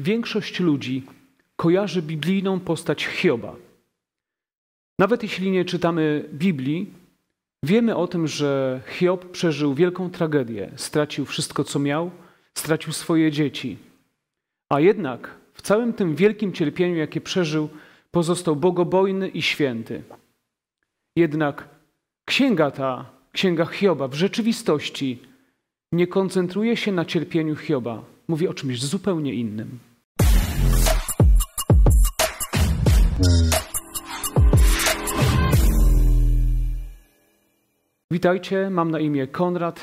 większość ludzi kojarzy biblijną postać Hioba. Nawet jeśli nie czytamy Biblii, wiemy o tym, że Hiob przeżył wielką tragedię, stracił wszystko, co miał, stracił swoje dzieci. A jednak w całym tym wielkim cierpieniu, jakie przeżył, pozostał bogobojny i święty. Jednak księga ta, księga Hioba, w rzeczywistości nie koncentruje się na cierpieniu Hioba, mówi o czymś zupełnie innym. Witajcie, mam na imię Konrad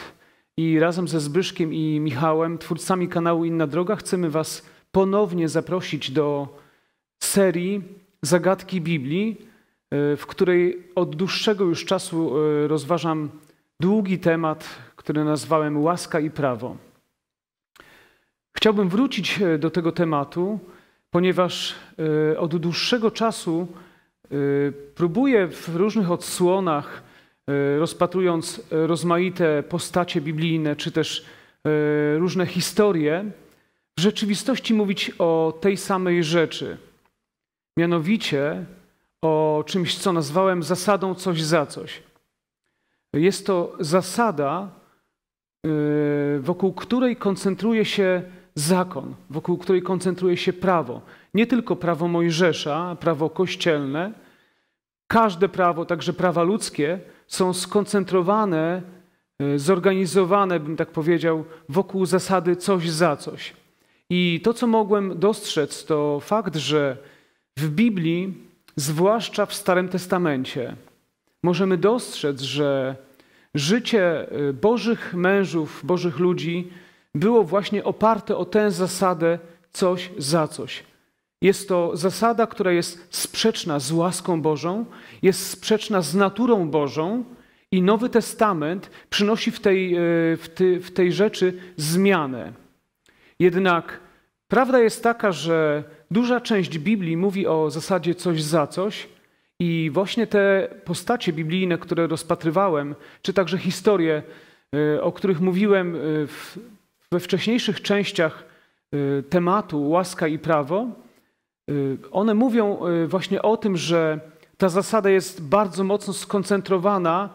i razem ze Zbyszkiem i Michałem, twórcami kanału Inna Droga, chcemy Was ponownie zaprosić do serii Zagadki Biblii, e, w której od dłuższego już czasu e, rozważam długi temat, który nazwałem Łaska i Prawo. Chciałbym wrócić e, do tego tematu, ponieważ e, od dłuższego czasu e, próbuję w różnych odsłonach, e, rozpatrując rozmaite postacie biblijne czy też różne historie, w rzeczywistości mówić o tej samej rzeczy, mianowicie o czymś, co nazwałem zasadą coś za coś. Jest to zasada, wokół której koncentruje się zakon, wokół której koncentruje się prawo. Nie tylko prawo Mojżesza, prawo kościelne, każde prawo, także prawa ludzkie, są skoncentrowane, e, zorganizowane, bym tak powiedział, wokół zasady coś za coś. I to, co mogłem dostrzec, to fakt, że w Biblii, zwłaszcza w Starym Testamencie, możemy dostrzec, że życie e, Bożych mężów, Bożych ludzi było właśnie oparte o tę zasadę coś za coś. Jest to zasada, która jest sprzeczna z łaską Bożą, jest sprzeczna z naturą Bożą i Nowy Testament przynosi w tej, e, w, ty, w tej rzeczy zmianę. Jednak prawda jest taka, że duża część Biblii mówi o zasadzie coś za coś, i właśnie te postacie biblijne, które rozpatrywałem, czy także historie, e, o których mówiłem e, w we wcześniejszych częściach y, tematu łaska i prawo, y, one mówią y, właśnie o tym, że ta zasada jest bardzo mocno skoncentrowana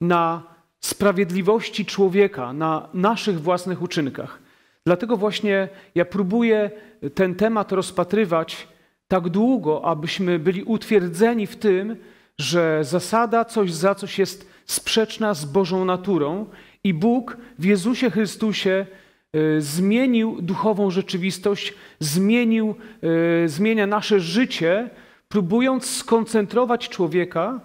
na sprawiedliwości człowieka, na naszych własnych uczynkach. Dlatego właśnie ja próbuję ten temat rozpatrywać tak długo, abyśmy byli utwierdzeni w tym, że zasada coś za coś jest sprzeczna z Bożą naturą i Bóg w Jezusie Chrystusie E, zmienił duchową rzeczywistość, zmienił, e, zmienia nasze życie, próbując skoncentrować człowieka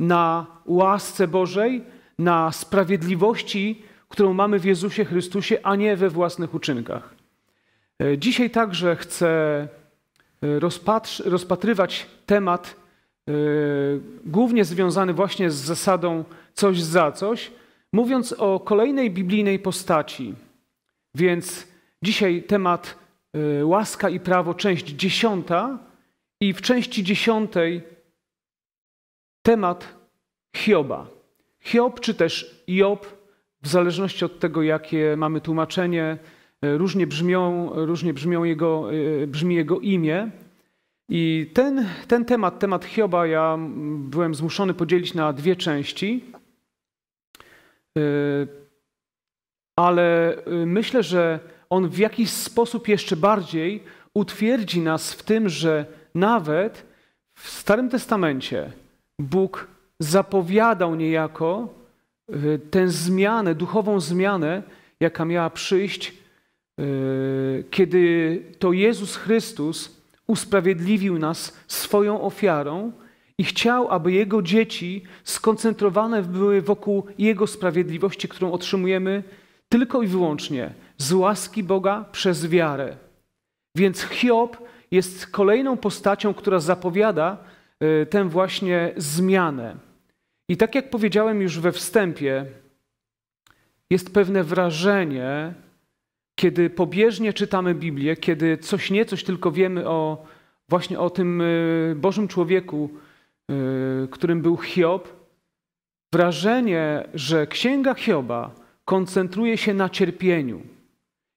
na łasce Bożej, na sprawiedliwości, którą mamy w Jezusie Chrystusie, a nie we własnych uczynkach. E, dzisiaj także chcę rozpatrywać temat głównie związany właśnie z zasadą coś za coś, mówiąc o kolejnej biblijnej postaci – więc dzisiaj temat y, łaska i prawo, część dziesiąta. I w części dziesiątej temat Hioba. Hiob czy też Job, w zależności od tego, jakie mamy tłumaczenie, y, różnie, brzmią, różnie brzmią jego, y, brzmi jego imię. I ten, ten temat, temat Hioba, ja mm, byłem zmuszony podzielić na dwie części ale y, myślę, że on w jakiś sposób jeszcze bardziej utwierdzi nas w tym, że nawet w Starym Testamencie Bóg zapowiadał niejako y, tę zmianę, duchową zmianę, jaka miała przyjść, y, kiedy to Jezus Chrystus usprawiedliwił nas swoją ofiarą i chciał, aby Jego dzieci skoncentrowane były wokół Jego sprawiedliwości, którą otrzymujemy tylko i wyłącznie z łaski Boga przez wiarę. Więc Hiob jest kolejną postacią, która zapowiada e, tę właśnie zmianę. I tak jak powiedziałem już we wstępie, jest pewne wrażenie, kiedy pobieżnie czytamy Biblię, kiedy coś niecoś tylko wiemy o właśnie o tym e, Bożym człowieku, e, którym był Hiob, wrażenie, że księga Hioba koncentruje się na cierpieniu.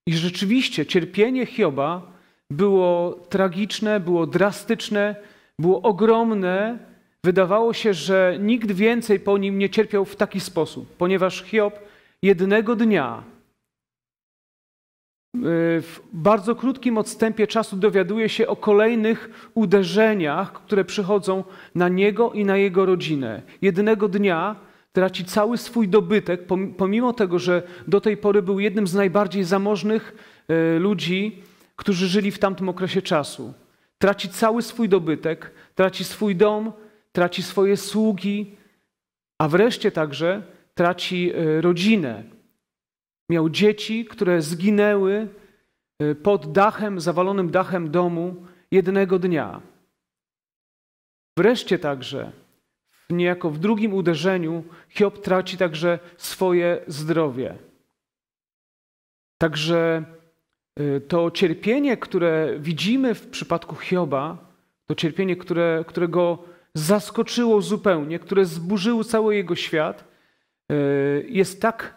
I rzeczywiście cierpienie Hioba było tragiczne, było drastyczne, było ogromne. Wydawało się, że nikt więcej po nim nie cierpiał w taki sposób, ponieważ Hiob jednego dnia y, w bardzo krótkim odstępie czasu dowiaduje się o kolejnych uderzeniach, które przychodzą na niego i na jego rodzinę. Jednego dnia traci cały swój dobytek, pomimo tego, że do tej pory był jednym z najbardziej zamożnych e, ludzi, którzy żyli w tamtym okresie czasu. Traci cały swój dobytek, traci swój dom, traci swoje sługi, a wreszcie także traci e, rodzinę. Miał dzieci, które zginęły e, pod dachem, zawalonym dachem domu jednego dnia. Wreszcie także niejako w drugim uderzeniu Hiob traci także swoje zdrowie. Także y, to cierpienie, które widzimy w przypadku Hioba, to cierpienie, które, które go zaskoczyło zupełnie, które zburzyło cały jego świat, y, jest tak,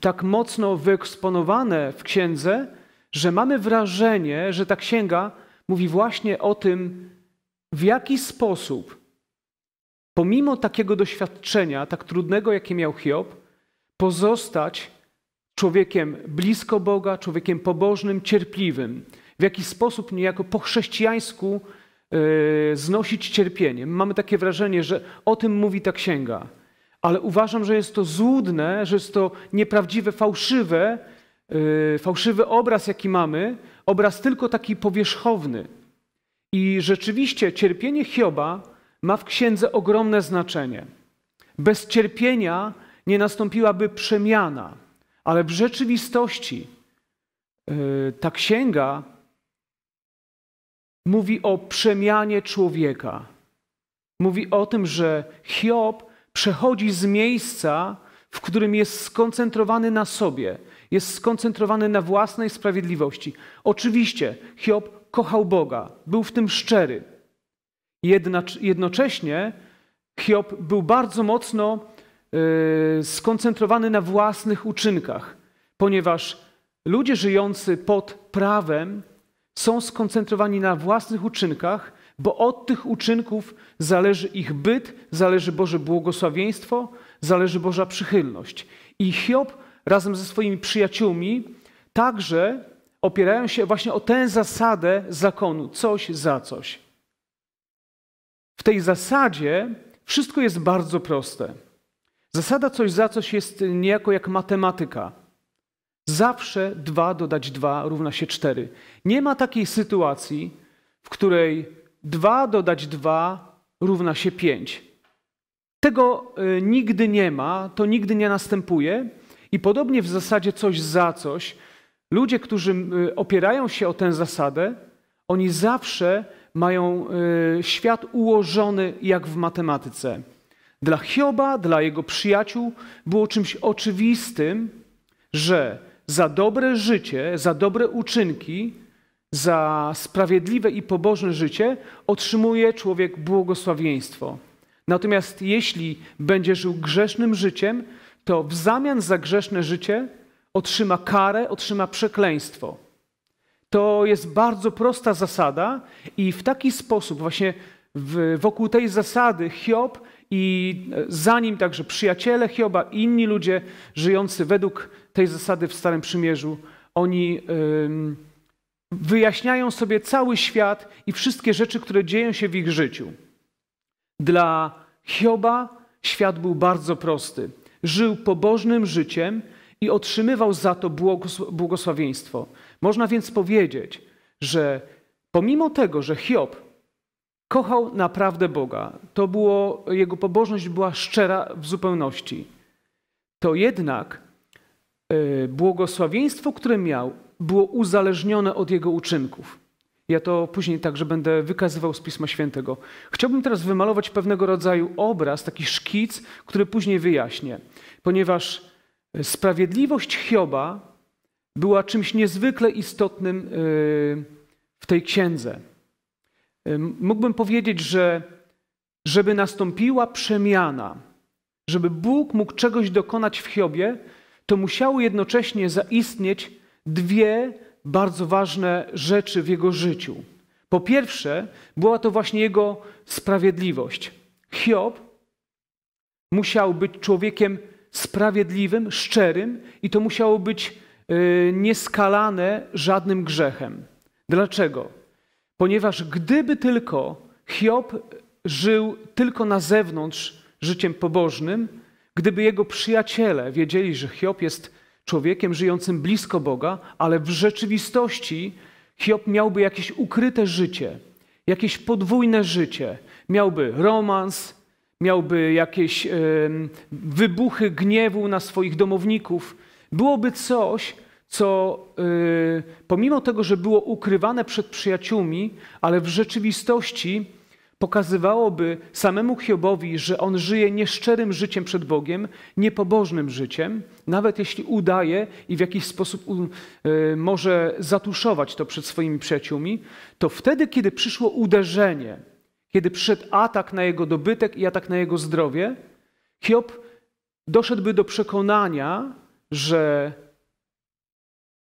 tak mocno wyeksponowane w księdze, że mamy wrażenie, że ta księga mówi właśnie o tym, w jaki sposób pomimo takiego doświadczenia, tak trudnego, jakie miał Hiob, pozostać człowiekiem blisko Boga, człowiekiem pobożnym, cierpliwym. W jakiś sposób niejako po chrześcijańsku yy, znosić cierpienie. Mamy takie wrażenie, że o tym mówi ta księga. Ale uważam, że jest to złudne, że jest to nieprawdziwe, fałszywe, yy, fałszywy obraz, jaki mamy, obraz tylko taki powierzchowny. I rzeczywiście cierpienie Hioba ma w księdze ogromne znaczenie. Bez cierpienia nie nastąpiłaby przemiana, ale w rzeczywistości y, ta księga mówi o przemianie człowieka. Mówi o tym, że Hiob przechodzi z miejsca, w którym jest skoncentrowany na sobie, jest skoncentrowany na własnej sprawiedliwości. Oczywiście Hiob kochał Boga, był w tym szczery Jednocześnie Hiob był bardzo mocno e, skoncentrowany na własnych uczynkach, ponieważ ludzie żyjący pod prawem są skoncentrowani na własnych uczynkach, bo od tych uczynków zależy ich byt, zależy Boże błogosławieństwo, zależy Boża przychylność. I Hiob razem ze swoimi przyjaciółmi także opierają się właśnie o tę zasadę zakonu, coś za coś. W tej zasadzie wszystko jest bardzo proste. Zasada coś za coś jest niejako jak matematyka. Zawsze 2 dodać 2 równa się 4. Nie ma takiej sytuacji, w której 2 dodać 2 równa się 5. Tego e, nigdy nie ma, to nigdy nie następuje. I podobnie w zasadzie coś za coś, ludzie, którzy e, opierają się o tę zasadę, oni zawsze mają y, świat ułożony jak w matematyce. Dla Hioba, dla jego przyjaciół było czymś oczywistym, że za dobre życie, za dobre uczynki, za sprawiedliwe i pobożne życie otrzymuje człowiek błogosławieństwo. Natomiast jeśli będzie żył grzesznym życiem, to w zamian za grzeszne życie otrzyma karę, otrzyma przekleństwo. To jest bardzo prosta zasada i w taki sposób właśnie w, wokół tej zasady Hiob i e, za nim także przyjaciele Hioba, inni ludzie żyjący według tej zasady w Starym Przymierzu, oni wyjaśniają sobie cały świat i wszystkie rzeczy, które dzieją się w ich życiu. Dla Hioba świat był bardzo prosty. Żył pobożnym życiem i otrzymywał za to błogosławieństwo. Można więc powiedzieć, że pomimo tego, że Hiob kochał naprawdę Boga, to było, jego pobożność była szczera w zupełności, to jednak yy, błogosławieństwo, które miał, było uzależnione od jego uczynków. Ja to później także będę wykazywał z Pisma Świętego. Chciałbym teraz wymalować pewnego rodzaju obraz, taki szkic, który później wyjaśnię, ponieważ e, sprawiedliwość Hioba była czymś niezwykle istotnym e, w tej księdze. E, mógłbym powiedzieć, że żeby nastąpiła przemiana, żeby Bóg mógł czegoś dokonać w Hiobie, to musiały jednocześnie zaistnieć dwie bardzo ważne rzeczy w jego życiu. Po pierwsze, była to właśnie jego sprawiedliwość. Hiob musiał być człowiekiem sprawiedliwym, szczerym i to musiało być Y, nieskalane żadnym grzechem. Dlaczego? Ponieważ gdyby tylko Hiob żył tylko na zewnątrz życiem pobożnym, gdyby jego przyjaciele wiedzieli, że Hiob jest człowiekiem żyjącym blisko Boga, ale w rzeczywistości Hiob miałby jakieś ukryte życie, jakieś podwójne życie. Miałby romans, miałby jakieś yy, wybuchy gniewu na swoich domowników, Byłoby coś, co y, pomimo tego, że było ukrywane przed przyjaciółmi, ale w rzeczywistości pokazywałoby samemu Hiobowi, że on żyje nieszczerym życiem przed Bogiem, niepobożnym życiem, nawet jeśli udaje i w jakiś sposób y, może zatuszować to przed swoimi przyjaciółmi, to wtedy, kiedy przyszło uderzenie, kiedy przyszedł atak na jego dobytek i atak na jego zdrowie, Hiob doszedłby do przekonania, że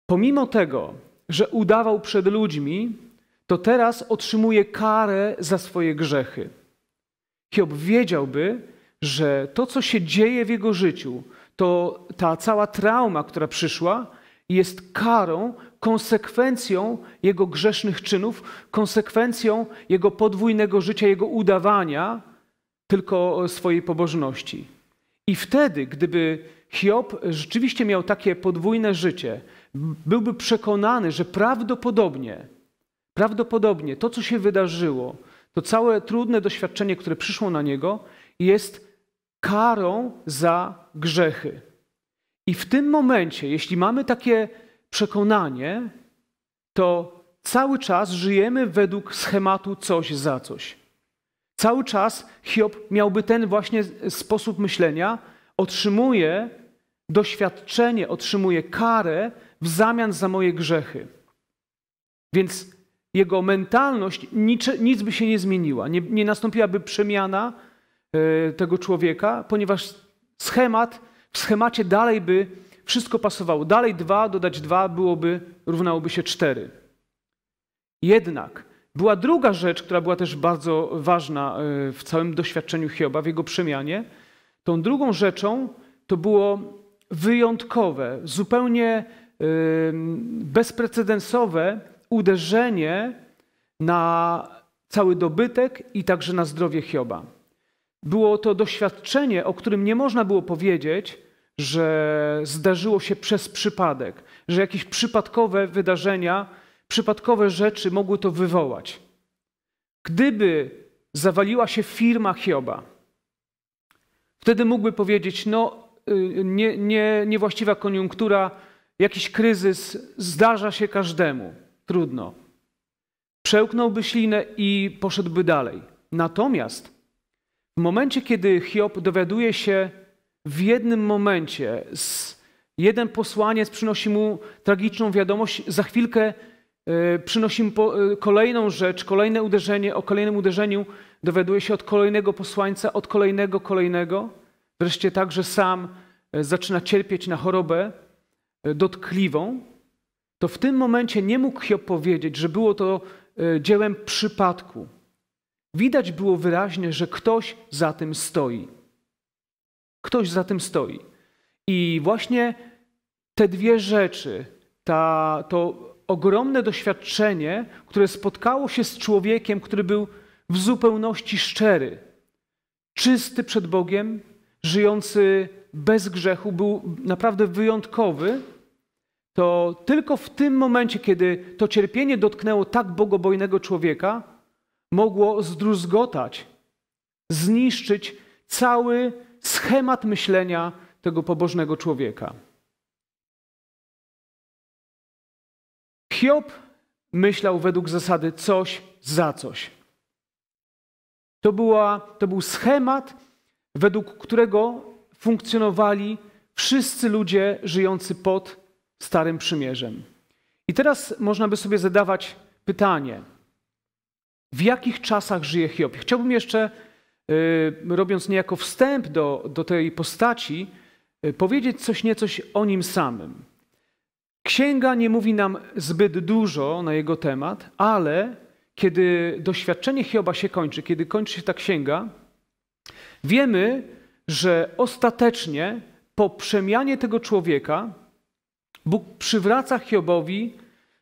pomimo tego, że udawał przed ludźmi, to teraz otrzymuje karę za swoje grzechy. Hiob wiedziałby, że to, co się dzieje w jego życiu, to ta cała trauma, która przyszła, jest karą, konsekwencją jego grzesznych czynów, konsekwencją jego podwójnego życia, jego udawania tylko swojej pobożności. I wtedy, gdyby Hiob rzeczywiście miał takie podwójne życie. Byłby przekonany, że prawdopodobnie, prawdopodobnie to, co się wydarzyło, to całe trudne doświadczenie, które przyszło na niego, jest karą za grzechy. I w tym momencie, jeśli mamy takie przekonanie, to cały czas żyjemy według schematu coś za coś. Cały czas Hiob miałby ten właśnie sposób myślenia, otrzymuje doświadczenie, otrzymuje karę w zamian za moje grzechy. Więc jego mentalność nic, nic by się nie zmieniła. Nie, nie nastąpiłaby przemiana y, tego człowieka, ponieważ schemat, w schemacie dalej by wszystko pasowało. Dalej dwa dodać dwa byłoby, równałoby się cztery. Jednak była druga rzecz, która była też bardzo ważna e, w całym doświadczeniu Hioba, w jego przemianie – Tą drugą rzeczą to było wyjątkowe, zupełnie bezprecedensowe uderzenie na cały dobytek i także na zdrowie Hioba. Było to doświadczenie, o którym nie można było powiedzieć, że zdarzyło się przez przypadek, że jakieś przypadkowe wydarzenia, przypadkowe rzeczy mogły to wywołać. Gdyby zawaliła się firma Hioba, Wtedy mógłby powiedzieć, no y, nie, nie, niewłaściwa koniunktura, jakiś kryzys, zdarza się każdemu, trudno. Przełknąłby ślinę i poszedłby dalej. Natomiast w momencie, kiedy Hiob dowiaduje się w jednym momencie, z, jeden posłaniec przynosi mu tragiczną wiadomość, za chwilkę y, przynosi mu y, kolejną rzecz, kolejne uderzenie, o kolejnym uderzeniu dowiaduje się od kolejnego posłańca, od kolejnego, kolejnego. Wreszcie także sam e, zaczyna cierpieć na chorobę e, dotkliwą, to w tym momencie nie mógł Hiob powiedzieć, że było to e, dziełem przypadku. Widać było wyraźnie, że ktoś za tym stoi. Ktoś za tym stoi. I właśnie te dwie rzeczy, ta, to ogromne doświadczenie, które spotkało się z człowiekiem, który był w zupełności szczery, czysty przed Bogiem, żyjący bez grzechu, był naprawdę wyjątkowy, to tylko w tym momencie, kiedy to cierpienie dotknęło tak bogobojnego człowieka, mogło zdruzgotać, zniszczyć cały schemat myślenia tego pobożnego człowieka. Hiob myślał według zasady coś za coś. To, była, to był schemat, według którego funkcjonowali wszyscy ludzie żyjący pod Starym Przymierzem. I teraz można by sobie zadawać pytanie, w jakich czasach żyje Hiob? Chciałbym jeszcze, y, robiąc niejako wstęp do, do tej postaci, y, powiedzieć coś niecoś o nim samym. Księga nie mówi nam zbyt dużo na jego temat, ale kiedy doświadczenie Hioba się kończy, kiedy kończy się ta księga, wiemy, że ostatecznie po przemianie tego człowieka Bóg przywraca Hiobowi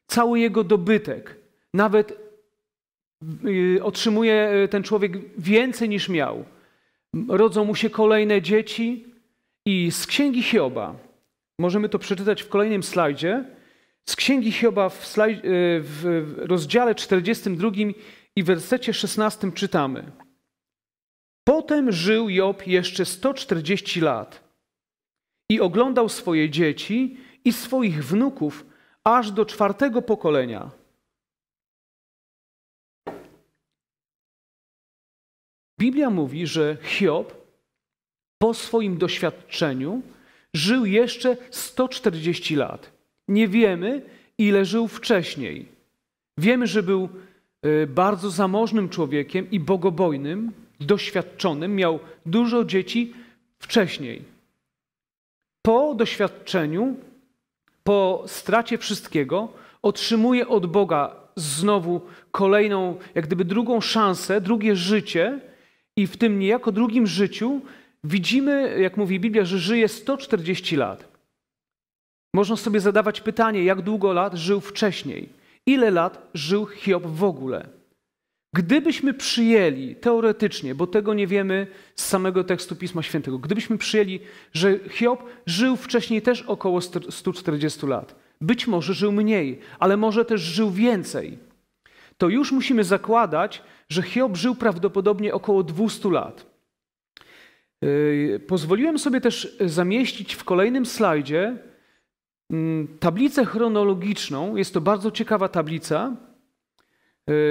cały jego dobytek. Nawet y, otrzymuje y, ten człowiek więcej niż miał. Rodzą mu się kolejne dzieci i z księgi Hioba, możemy to przeczytać w kolejnym slajdzie, z Księgi Hioba w, slajd, y, w rozdziale 42 i wersecie 16 czytamy. Potem żył Job jeszcze 140 lat i oglądał swoje dzieci i swoich wnuków aż do czwartego pokolenia. Biblia mówi, że Hiob po swoim doświadczeniu żył jeszcze 140 lat. Nie wiemy, ile żył wcześniej. Wiemy, że był e, bardzo zamożnym człowiekiem i bogobojnym, doświadczonym, miał dużo dzieci wcześniej. Po doświadczeniu, po stracie wszystkiego, otrzymuje od Boga znowu kolejną, jak gdyby drugą szansę, drugie życie, i w tym niejako drugim życiu widzimy, jak mówi Biblia, że żyje 140 lat. Można sobie zadawać pytanie, jak długo lat żył wcześniej? Ile lat żył Hiob w ogóle? Gdybyśmy przyjęli teoretycznie, bo tego nie wiemy z samego tekstu Pisma Świętego, gdybyśmy przyjęli, że Hiob żył wcześniej też około 140 lat, być może żył mniej, ale może też żył więcej, to już musimy zakładać, że Hiob żył prawdopodobnie około 200 lat. Yy, pozwoliłem sobie też zamieścić w kolejnym slajdzie Mm, tablicę chronologiczną. Jest to bardzo ciekawa tablica.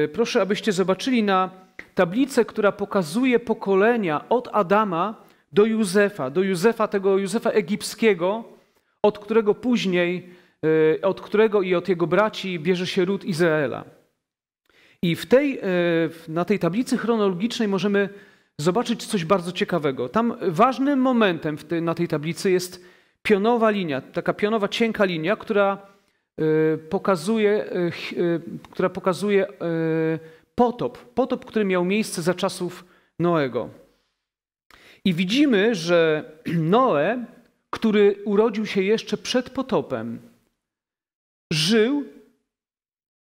Y, proszę, abyście zobaczyli na tablicę, która pokazuje pokolenia od Adama do Józefa, do Józefa, tego Józefa egipskiego, od którego później, y, od którego i od jego braci bierze się ród Izraela. I w tej, y, na tej tablicy chronologicznej możemy zobaczyć coś bardzo ciekawego. Tam ważnym momentem na tej tablicy jest pionowa linia, taka pionowa, cienka linia, która e, pokazuje, e, e, która pokazuje potop, potop, który miał miejsce za czasów Noego. I widzimy, że Noe, który urodził się jeszcze przed potopem, żył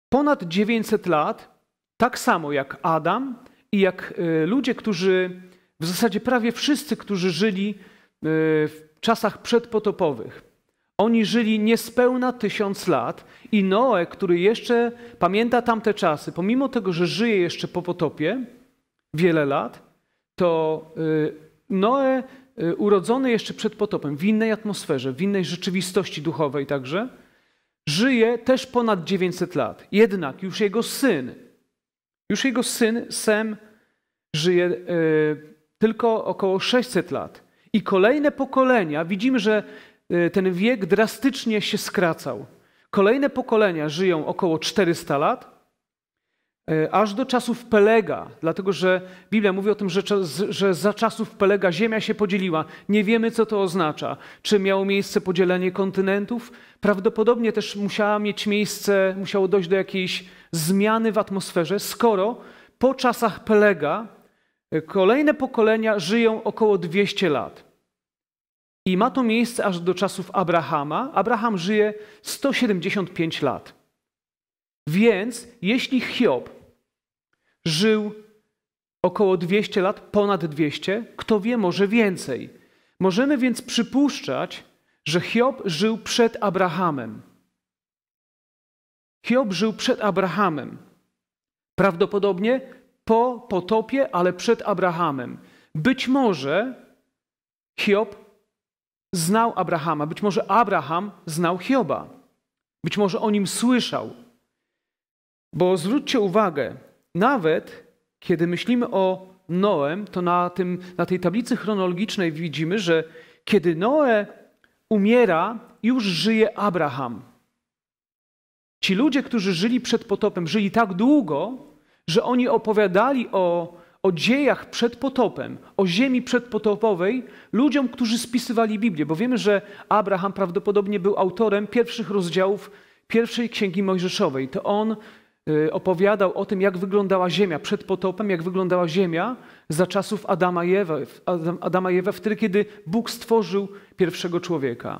ponad 900 lat, tak samo jak Adam i jak ludzie, którzy w zasadzie prawie wszyscy, którzy żyli w czasach przedpotopowych. Oni żyli niespełna tysiąc lat i Noe, który jeszcze pamięta tamte czasy, pomimo tego, że żyje jeszcze po potopie wiele lat, to y, Noe y, urodzony jeszcze przed potopem, w innej atmosferze, w innej rzeczywistości duchowej także, żyje też ponad 900 lat. Jednak już jego syn, już jego syn Sem żyje y, tylko około 600 lat. I kolejne pokolenia, widzimy, że e, ten wiek drastycznie się skracał. Kolejne pokolenia żyją około 400 lat, e, aż do czasów Pelega, dlatego że Biblia mówi o tym, że, że, za czasów Pelega Ziemia się podzieliła. Nie wiemy, co to oznacza. Czy miało miejsce podzielenie kontynentów? Prawdopodobnie też musiała mieć miejsce, musiało dojść do jakiejś zmiany w atmosferze, skoro po czasach Pelega Kolejne pokolenia żyją około 200 lat. I ma to miejsce aż do czasów Abrahama. Abraham żyje 175 lat. Więc jeśli Hiob żył około 200 lat, ponad 200, kto wie, może więcej. Możemy więc przypuszczać, że Hiob żył przed Abrahamem. Hiob żył przed Abrahamem. Prawdopodobnie po potopie, ale przed Abrahamem. Być może Hiob znał Abrahama, być może Abraham znał Hioba, być może o nim słyszał. Bo zwróćcie uwagę, nawet kiedy myślimy o Noem, to na, tym, na tej tablicy chronologicznej widzimy, że kiedy Noe umiera, już żyje Abraham. Ci ludzie, którzy żyli przed potopem, żyli tak długo, że oni opowiadali o, o dziejach przed potopem, o ziemi przedpotopowej ludziom, którzy spisywali Biblię, bo wiemy, że Abraham prawdopodobnie był autorem pierwszych rozdziałów pierwszej księgi Mojżeszowej. To on y, opowiadał o tym, jak wyglądała ziemia przed potopem, jak wyglądała ziemia za czasów Adama i Ewy, Adama i Ewy wtedy, kiedy Bóg stworzył pierwszego człowieka.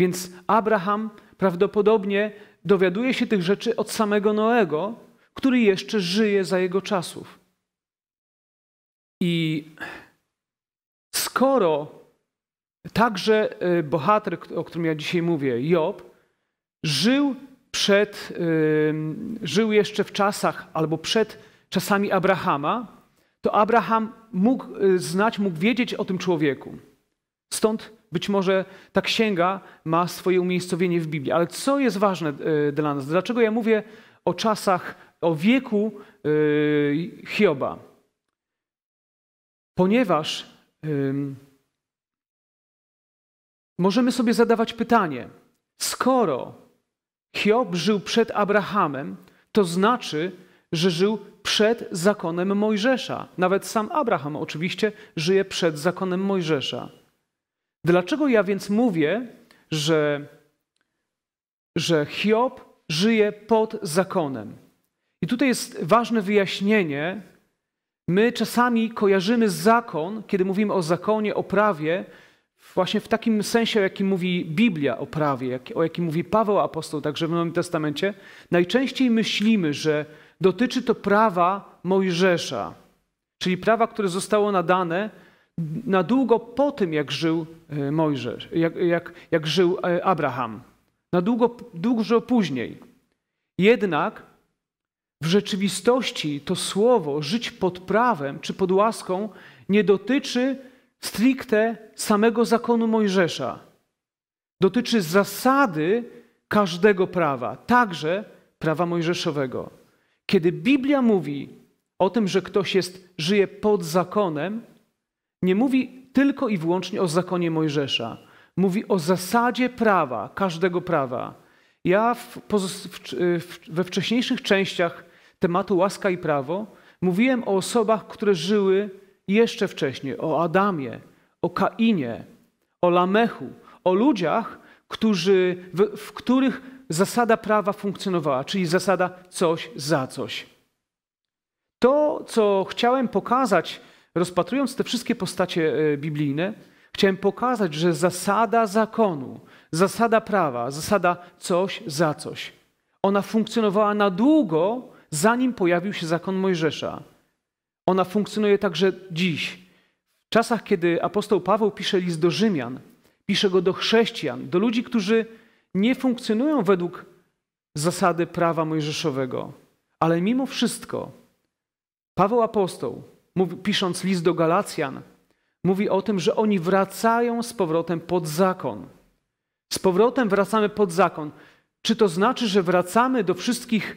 Więc Abraham prawdopodobnie dowiaduje się tych rzeczy od samego Noego, który jeszcze żyje za jego czasów. I skoro także y, bohater, o którym ja dzisiaj mówię, Job, żył przed, y, żył jeszcze w czasach albo przed czasami Abrahama, to Abraham mógł y, znać, mógł wiedzieć o tym człowieku. Stąd być może ta księga ma swoje umiejscowienie w Biblii. Ale co jest ważne dla nas? Dlaczego ja mówię o czasach o wieku yy, Hioba. Ponieważ yy, możemy sobie zadawać pytanie, skoro Hiob żył przed Abrahamem, to znaczy, że żył przed zakonem Mojżesza. Nawet sam Abraham oczywiście żyje przed zakonem Mojżesza. Dlaczego ja więc mówię, że, że Hiob żyje pod zakonem? I tutaj jest ważne wyjaśnienie. My czasami kojarzymy zakon, kiedy mówimy o zakonie, o prawie, właśnie w takim sensie, o jakim mówi Biblia o prawie, o jakim mówi Paweł Apostoł, także w Nowym Testamencie, najczęściej myślimy, że dotyczy to prawa Mojżesza, czyli prawa, które zostało nadane na długo po tym, jak żył e, Mojżesz, jak, jak, jak żył e, Abraham, na długo, dużo później. Jednak w rzeczywistości to słowo żyć pod prawem czy pod łaską nie dotyczy stricte samego zakonu Mojżesza. Dotyczy zasady każdego prawa, także prawa mojżeszowego. Kiedy Biblia mówi o tym, że ktoś jest, żyje pod zakonem, nie mówi tylko i wyłącznie o zakonie Mojżesza. Mówi o zasadzie prawa, każdego prawa. Ja w, w, we wcześniejszych częściach tematu łaska i prawo, mówiłem o osobach, które żyły jeszcze wcześniej, o Adamie, o Kainie, o Lamechu, o ludziach, którzy, w, w których zasada prawa funkcjonowała, czyli zasada coś za coś. To, co chciałem pokazać, rozpatrując te wszystkie postacie e, biblijne, chciałem pokazać, że zasada zakonu, zasada prawa, zasada coś za coś, ona funkcjonowała na długo zanim pojawił się zakon Mojżesza. Ona funkcjonuje także dziś. W czasach, kiedy apostoł Paweł pisze list do Rzymian, pisze go do chrześcijan, do ludzi, którzy nie funkcjonują według zasady prawa mojżeszowego. Ale mimo wszystko Paweł apostoł, mówi, pisząc list do Galacjan, mówi o tym, że oni wracają z powrotem pod zakon. Z powrotem wracamy pod zakon. Czy to znaczy, że wracamy do wszystkich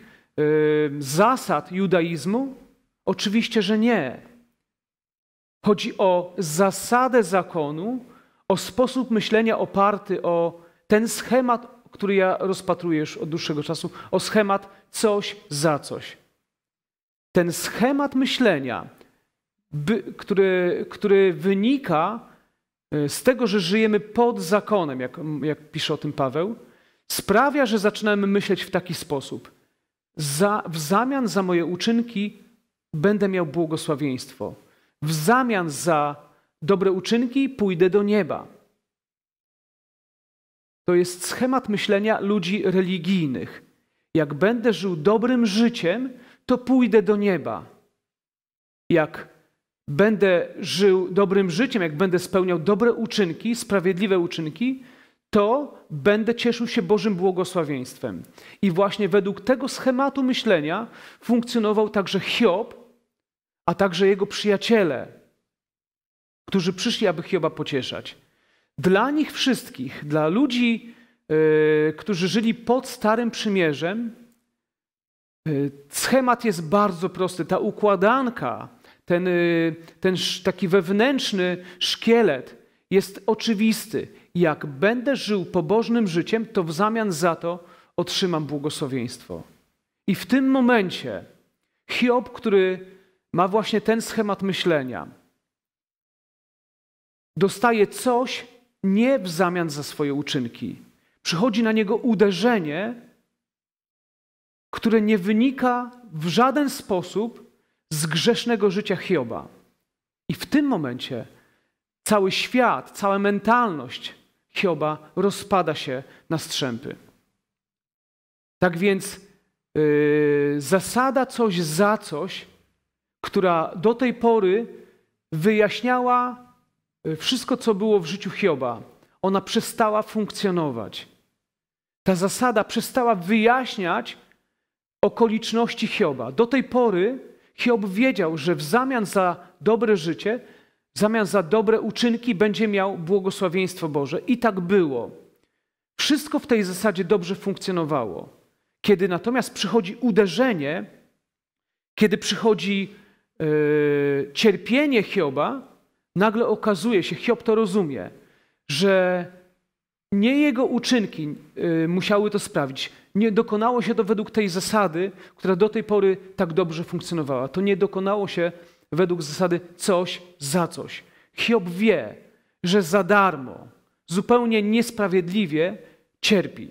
zasad judaizmu? Oczywiście, że nie. Chodzi o zasadę zakonu, o sposób myślenia oparty o ten schemat, który ja rozpatruję już od dłuższego czasu, o schemat coś za coś. Ten schemat myślenia, by, który, który wynika y, z tego, że żyjemy pod zakonem, jak, jak pisze o tym Paweł, sprawia, że zaczynamy myśleć w taki sposób. Za, w zamian za moje uczynki będę miał błogosławieństwo. W zamian za dobre uczynki pójdę do nieba. To jest schemat myślenia ludzi religijnych. Jak będę żył dobrym życiem, to pójdę do nieba. Jak będę żył dobrym życiem, jak będę spełniał dobre uczynki, sprawiedliwe uczynki, to będę cieszył się Bożym błogosławieństwem. I właśnie według tego schematu myślenia funkcjonował także Hiob, a także jego przyjaciele, którzy przyszli, aby Hioba pocieszać. Dla nich wszystkich, dla ludzi, yy, którzy żyli pod Starym Przymierzem, yy, schemat jest bardzo prosty. Ta układanka, ten, yy, ten taki wewnętrzny szkielet jest oczywisty jak będę żył pobożnym życiem, to w zamian za to otrzymam błogosławieństwo. I w tym momencie Hiob, który ma właśnie ten schemat myślenia, dostaje coś nie w zamian za swoje uczynki. Przychodzi na niego uderzenie, które nie wynika w żaden sposób z grzesznego życia Hioba. I w tym momencie cały świat, cała mentalność Hioba rozpada się na strzępy. Tak więc yy, zasada coś za coś, która do tej pory wyjaśniała y, wszystko, co było w życiu Hioba, ona przestała funkcjonować. Ta zasada przestała wyjaśniać okoliczności Hioba. Do tej pory Hiob wiedział, że w zamian za dobre życie zamiast za dobre uczynki będzie miał błogosławieństwo Boże. I tak było. Wszystko w tej zasadzie dobrze funkcjonowało. Kiedy natomiast przychodzi uderzenie, kiedy przychodzi yy, cierpienie Hioba, nagle okazuje się, Hiob to rozumie, że nie jego uczynki yy, musiały to sprawić. Nie dokonało się to według tej zasady, która do tej pory tak dobrze funkcjonowała. To nie dokonało się według zasady coś za coś. Hiob wie, że za darmo, zupełnie niesprawiedliwie cierpi.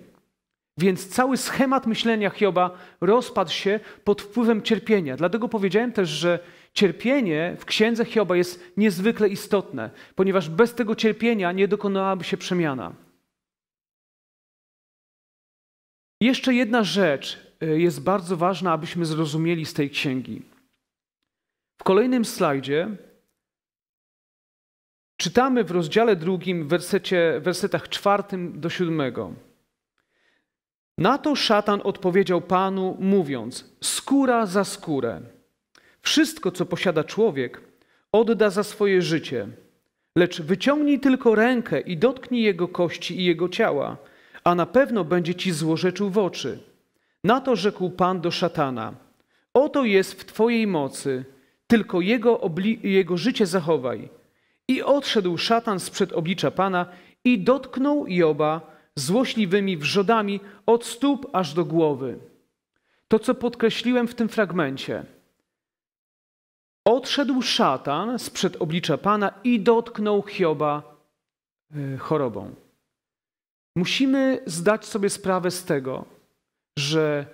Więc cały schemat myślenia Hioba rozpadł się pod wpływem cierpienia. Dlatego powiedziałem też, że cierpienie w księdze Hioba jest niezwykle istotne, ponieważ bez tego cierpienia nie dokonałaby się przemiana. Jeszcze jedna rzecz y, jest bardzo ważna, abyśmy zrozumieli z tej księgi. W kolejnym slajdzie czytamy w rozdziale drugim, wersecie, wersetach czwartym do siódmego. Na to szatan odpowiedział Panu, mówiąc: Skóra za skórę. Wszystko, co posiada człowiek, odda za swoje życie. Lecz wyciągnij tylko rękę i dotknij jego kości i jego ciała, a na pewno będzie ci złorzeczył w oczy. Na to rzekł Pan do szatana: Oto jest w Twojej mocy tylko jego, jego życie zachowaj. I odszedł szatan sprzed oblicza Pana i dotknął Joba złośliwymi wrzodami od stóp aż do głowy. To, co podkreśliłem w tym fragmencie. Odszedł szatan sprzed oblicza Pana i dotknął Hioba e, chorobą. Musimy zdać sobie sprawę z tego, że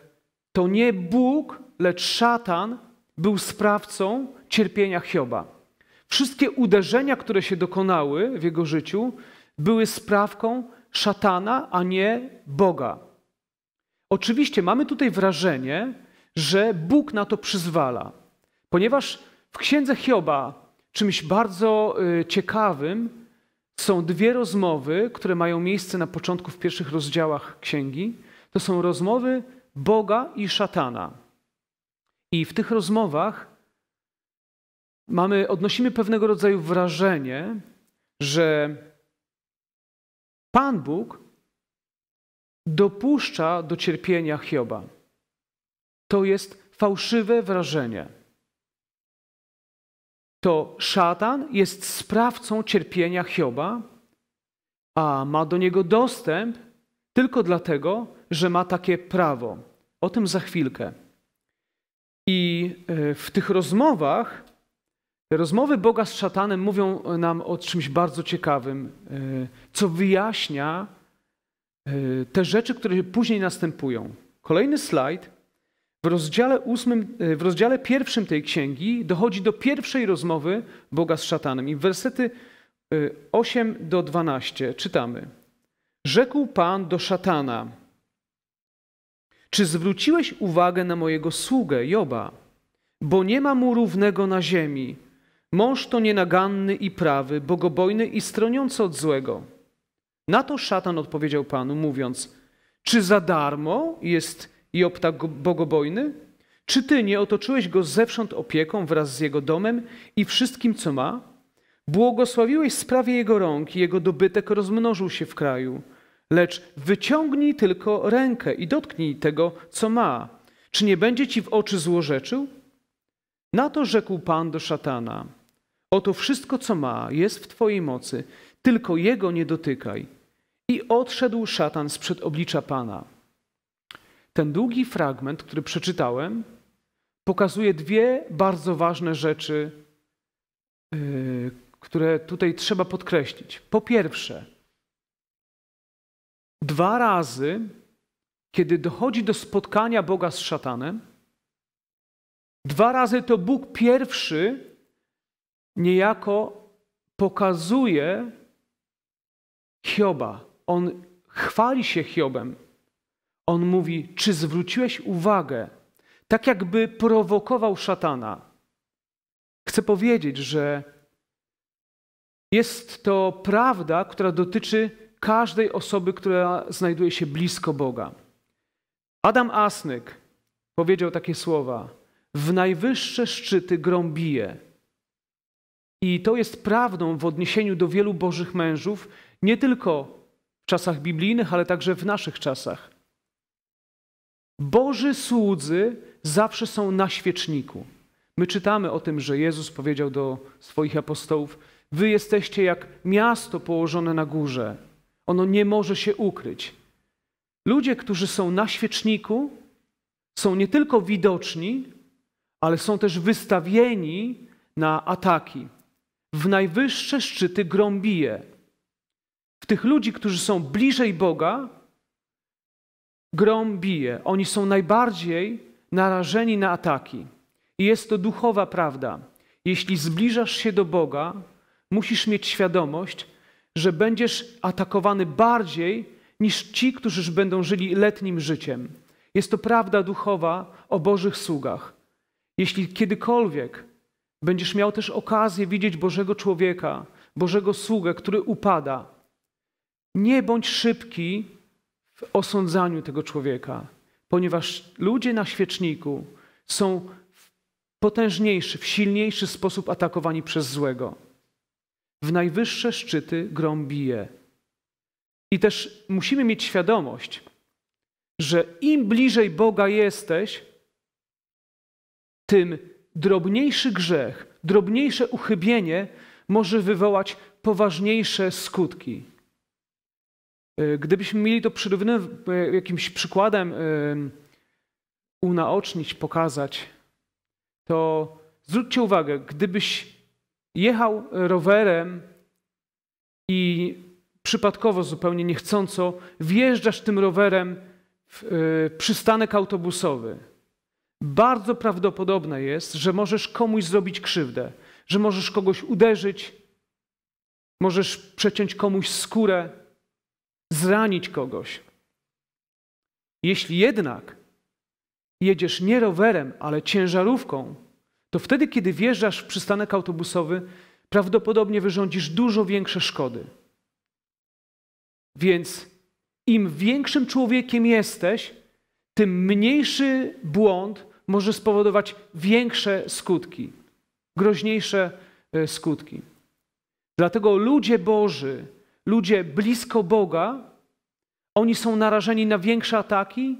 to nie Bóg, lecz szatan był sprawcą cierpienia Hioba. Wszystkie uderzenia, które się dokonały w jego życiu, były sprawką szatana, a nie Boga. Oczywiście mamy tutaj wrażenie, że Bóg na to przyzwala, ponieważ w księdze Hioba czymś bardzo y, ciekawym są dwie rozmowy, które mają miejsce na początku w pierwszych rozdziałach księgi. To są rozmowy Boga i szatana. I w tych rozmowach mamy, odnosimy pewnego rodzaju wrażenie, że Pan Bóg dopuszcza do cierpienia Hioba. To jest fałszywe wrażenie. To szatan jest sprawcą cierpienia Hioba, a ma do niego dostęp tylko dlatego, że ma takie prawo. O tym za chwilkę. I e, w tych rozmowach, te rozmowy Boga z szatanem mówią nam o czymś bardzo ciekawym, e, co wyjaśnia e, te rzeczy, które później następują. Kolejny slajd. W rozdziale, ósmym, w rozdziale pierwszym tej księgi dochodzi do pierwszej rozmowy Boga z szatanem. I wersety 8 do 12 czytamy. Rzekł Pan do szatana – czy zwróciłeś uwagę na mojego sługę Joba? Bo nie ma mu równego na ziemi. Mąż to nienaganny i prawy, bogobojny i stroniący od złego. Na to szatan odpowiedział panu, mówiąc: Czy za darmo jest Job tak bogobojny? Czy ty nie otoczyłeś go zewsząd opieką wraz z jego domem i wszystkim, co ma? Błogosławiłeś sprawie jego rąk i jego dobytek rozmnożył się w kraju lecz wyciągnij tylko rękę i dotknij tego, co ma. Czy nie będzie ci w oczy złorzeczył? Na to rzekł Pan do szatana: Oto wszystko, co ma, jest w Twojej mocy, tylko jego nie dotykaj. I odszedł szatan sprzed oblicza Pana. Ten długi fragment, który przeczytałem, pokazuje dwie bardzo ważne rzeczy, yy, które tutaj trzeba podkreślić. Po pierwsze, Dwa razy, kiedy dochodzi do spotkania Boga z szatanem, dwa razy to Bóg pierwszy niejako pokazuje Hioba. On chwali się Hiobem. On mówi: Czy zwróciłeś uwagę? Tak jakby prowokował szatana. Chcę powiedzieć, że jest to prawda, która dotyczy każdej osoby, która znajduje się blisko Boga. Adam Asnyk powiedział takie słowa: W najwyższe szczyty grom bije. I to jest prawdą w odniesieniu do wielu bożych mężów, nie tylko w czasach biblijnych, ale także w naszych czasach. Boży słudzy zawsze są na świeczniku. My czytamy o tym, że Jezus powiedział do swoich apostołów: Wy jesteście jak miasto położone na górze, ono nie może się ukryć. Ludzie, którzy są na świeczniku, są nie tylko widoczni, ale są też wystawieni na ataki. W najwyższe szczyty bije. W tych ludzi, którzy są bliżej Boga, grom bije. Oni są najbardziej narażeni na ataki. I jest to duchowa prawda. Jeśli zbliżasz się do Boga, musisz mieć świadomość, że będziesz atakowany bardziej niż ci, którzy będą żyli letnim życiem. Jest to prawda duchowa o Bożych sługach. Jeśli kiedykolwiek będziesz miał też okazję widzieć Bożego człowieka, Bożego sługę, który upada, nie bądź szybki w osądzaniu tego człowieka, ponieważ ludzie na świeczniku są w potężniejszy, w silniejszy sposób atakowani przez złego w najwyższe szczyty grom bije. I też musimy mieć świadomość, że im bliżej Boga jesteś, tym drobniejszy grzech, drobniejsze uchybienie może wywołać poważniejsze skutki. E, gdybyśmy mieli to przyrównać e, jakimś przykładem e, unaocznić, pokazać, to zwróćcie uwagę, gdybyś jechał e, rowerem i przypadkowo zupełnie niechcąco wjeżdżasz tym rowerem w e, przystanek autobusowy. Bardzo prawdopodobne jest, że możesz komuś zrobić krzywdę, że możesz kogoś uderzyć, możesz przeciąć komuś skórę, zranić kogoś. Jeśli jednak jedziesz nie rowerem, ale ciężarówką, to wtedy, kiedy wjeżdżasz w przystanek autobusowy, prawdopodobnie wyrządzisz dużo większe szkody. Więc im większym człowiekiem jesteś, tym mniejszy błąd może spowodować większe skutki, groźniejsze e, skutki. Dlatego ludzie Boży, ludzie blisko Boga, oni są narażeni na większe ataki,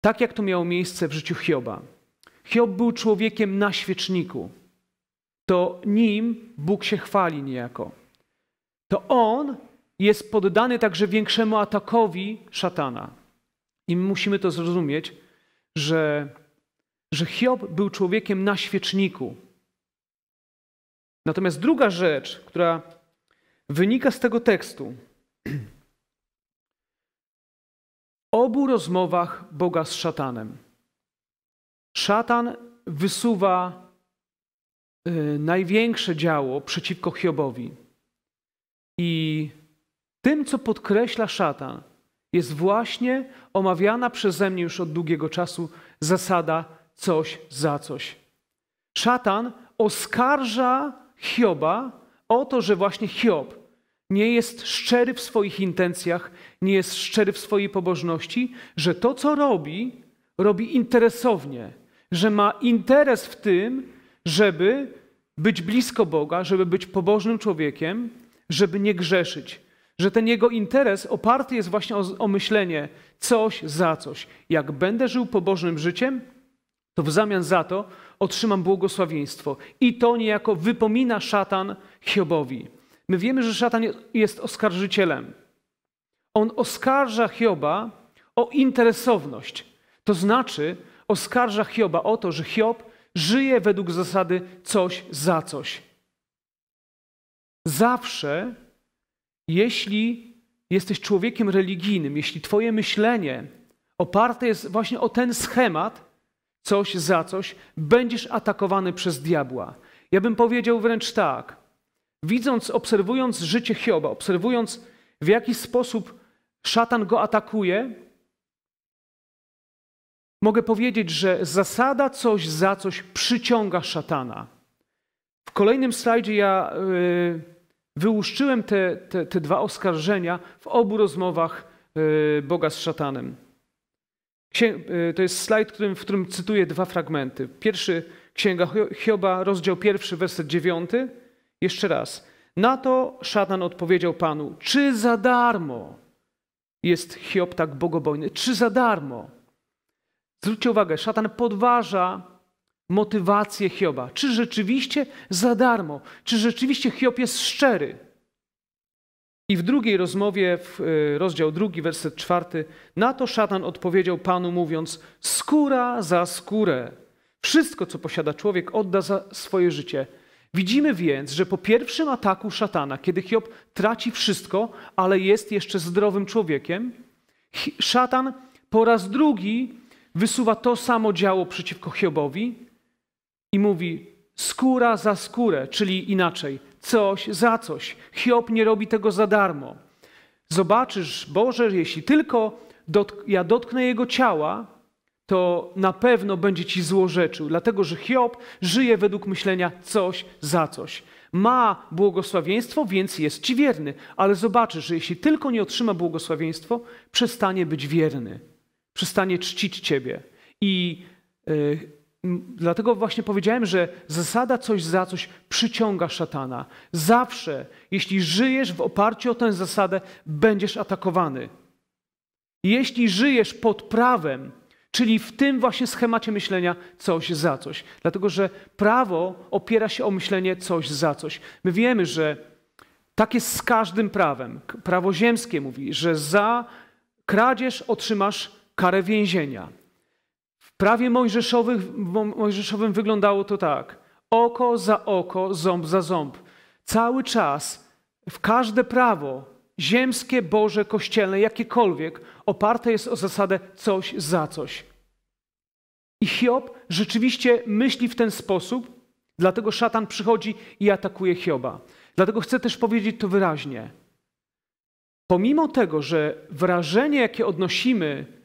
tak jak to miało miejsce w życiu Hioba. Hiob był człowiekiem na świeczniku. To nim Bóg się chwali niejako. To on jest poddany także większemu atakowi szatana. I musimy to zrozumieć, że, że Hiob był człowiekiem na świeczniku. Natomiast druga rzecz, która wynika z tego tekstu. obu rozmowach Boga z szatanem. Szatan wysuwa y, największe działo przeciwko Hiobowi. I tym, co podkreśla szatan, jest właśnie omawiana przeze mnie już od długiego czasu zasada coś za coś. Szatan oskarża Hioba o to, że właśnie Hiob nie jest szczery w swoich intencjach, nie jest szczery w swojej pobożności, że to, co robi, robi interesownie że ma interes w tym, żeby być blisko Boga, żeby być pobożnym człowiekiem, żeby nie grzeszyć. Że ten jego interes oparty jest właśnie o, o myślenie coś za coś. Jak będę żył pobożnym życiem, to w zamian za to otrzymam błogosławieństwo. I to niejako wypomina szatan Hiobowi. My wiemy, że szatan jest oskarżycielem. On oskarża Hioba o interesowność. To znaczy, oskarża Hioba o to, że Hiob żyje według zasady coś za coś. Zawsze, jeśli jesteś człowiekiem religijnym, jeśli twoje myślenie oparte jest właśnie o ten schemat, coś za coś, będziesz atakowany przez diabła. Ja bym powiedział wręcz tak. Widząc, obserwując życie Hioba, obserwując w jaki sposób szatan go atakuje, mogę powiedzieć, że zasada coś za coś przyciąga szatana. W kolejnym slajdzie ja yy, wyłuszczyłem te, te, te, dwa oskarżenia w obu rozmowach yy, Boga z szatanem. yy, to jest slajd, którym, w którym cytuję dwa fragmenty. Pierwszy, Księga Hioba, rozdział pierwszy, werset dziewiąty. Jeszcze raz. Na to szatan odpowiedział Panu, czy za darmo jest Hiob tak bogobojny? Czy za darmo? Zwróćcie uwagę, szatan podważa motywację Hioba. Czy rzeczywiście za darmo? Czy rzeczywiście Hiob jest szczery? I w drugiej rozmowie, w y, rozdział drugi, werset czwarty, na to szatan odpowiedział Panu mówiąc, skóra za skórę. Wszystko, co posiada człowiek, odda za swoje życie. Widzimy więc, że po pierwszym ataku szatana, kiedy Hiob traci wszystko, ale jest jeszcze zdrowym człowiekiem, szatan po raz drugi wysuwa to samo działo przeciwko Hiobowi i mówi skóra za skórę, czyli inaczej, coś za coś. Hiob nie robi tego za darmo. Zobaczysz, Boże, jeśli tylko dotk ja dotknę jego ciała, to na pewno będzie ci złorzeczył, dlatego że Hiob żyje według myślenia coś za coś. Ma błogosławieństwo, więc jest ci wierny, ale zobaczysz, że jeśli tylko nie otrzyma błogosławieństwo, przestanie być wierny przestanie czcić Ciebie. I y, Dlatego właśnie powiedziałem, że zasada coś za coś przyciąga szatana. Zawsze, jeśli żyjesz w oparciu o tę zasadę, będziesz atakowany. Jeśli żyjesz pod prawem, czyli w tym właśnie schemacie myślenia coś za coś. Dlatego, że prawo opiera się o myślenie coś za coś. My wiemy, że tak jest z każdym prawem. Prawo ziemskie mówi, że za kradzież otrzymasz karę więzienia. W prawie mojżeszowym wyglądało to tak: oko za oko, ząb za ząb. Cały czas, w każde prawo, ziemskie, boże, kościelne, jakiekolwiek, oparte jest o zasadę coś za coś. I Hiob rzeczywiście myśli w ten sposób, dlatego szatan przychodzi i atakuje Hioba. Dlatego chcę też powiedzieć to wyraźnie. Pomimo tego, że wrażenie, jakie odnosimy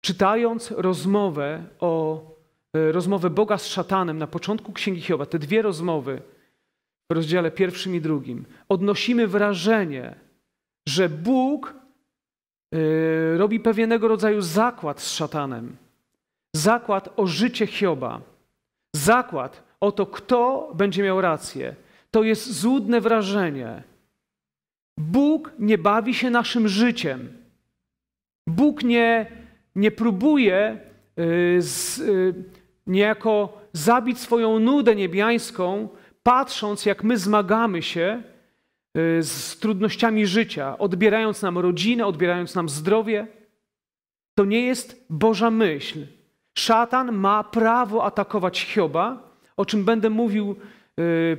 czytając rozmowę o e, rozmowę Boga z szatanem na początku Księgi Hioba, te dwie rozmowy w rozdziale pierwszym i drugim, odnosimy wrażenie, że Bóg e, robi pewienego rodzaju zakład z szatanem. Zakład o życie Hioba. Zakład o to, kto będzie miał rację. To jest złudne wrażenie. Bóg nie bawi się naszym życiem. Bóg nie nie próbuje y, z, y, niejako zabić swoją nudę niebiańską, patrząc, jak my zmagamy się y, z trudnościami życia, odbierając nam rodzinę, odbierając nam zdrowie. To nie jest Boża myśl. Szatan ma prawo atakować Hioba, o czym będę mówił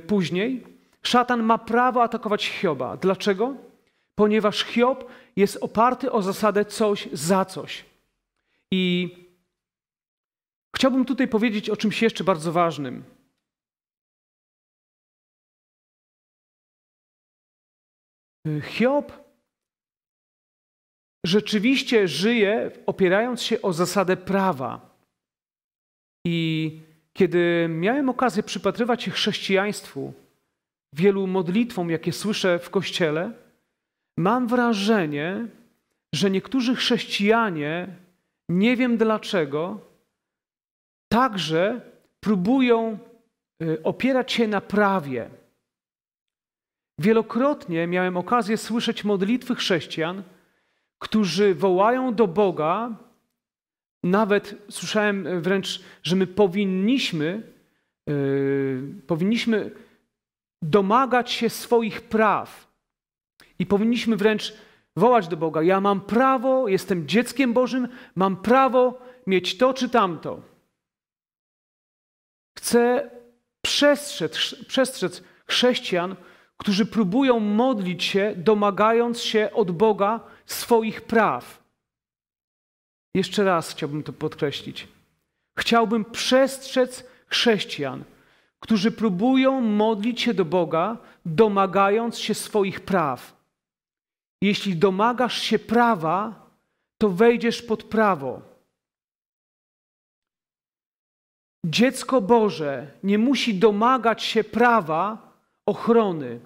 później. Szatan ma prawo atakować Hioba. Dlaczego? Ponieważ Hiob jest oparty o zasadę coś za coś. I chciałbym tutaj powiedzieć o czymś jeszcze bardzo ważnym. Hiob rzeczywiście żyje opierając się o zasadę prawa. I kiedy miałem okazję przypatrywać się chrześcijaństwu, wielu modlitwom, jakie słyszę w kościele, mam wrażenie, że niektórzy chrześcijanie nie wiem dlaczego, także próbują y, opierać się na prawie. Wielokrotnie miałem okazję słyszeć modlitwy chrześcijan, którzy wołają do Boga, nawet słyszałem y, wręcz, że my powinniśmy, yy, powinniśmy domagać się swoich praw i powinniśmy wręcz wołać do Boga. Ja mam prawo, jestem dzieckiem Bożym, mam prawo mieć to czy tamto. Chcę przestrzec, przestrzec chrześcijan, którzy próbują modlić się, domagając się od Boga swoich praw. Jeszcze raz chciałbym to podkreślić. Chciałbym przestrzec chrześcijan, którzy próbują modlić się do Boga, domagając się swoich praw. Jeśli domagasz się prawa, to wejdziesz pod prawo. Dziecko Boże nie musi domagać się prawa ochrony,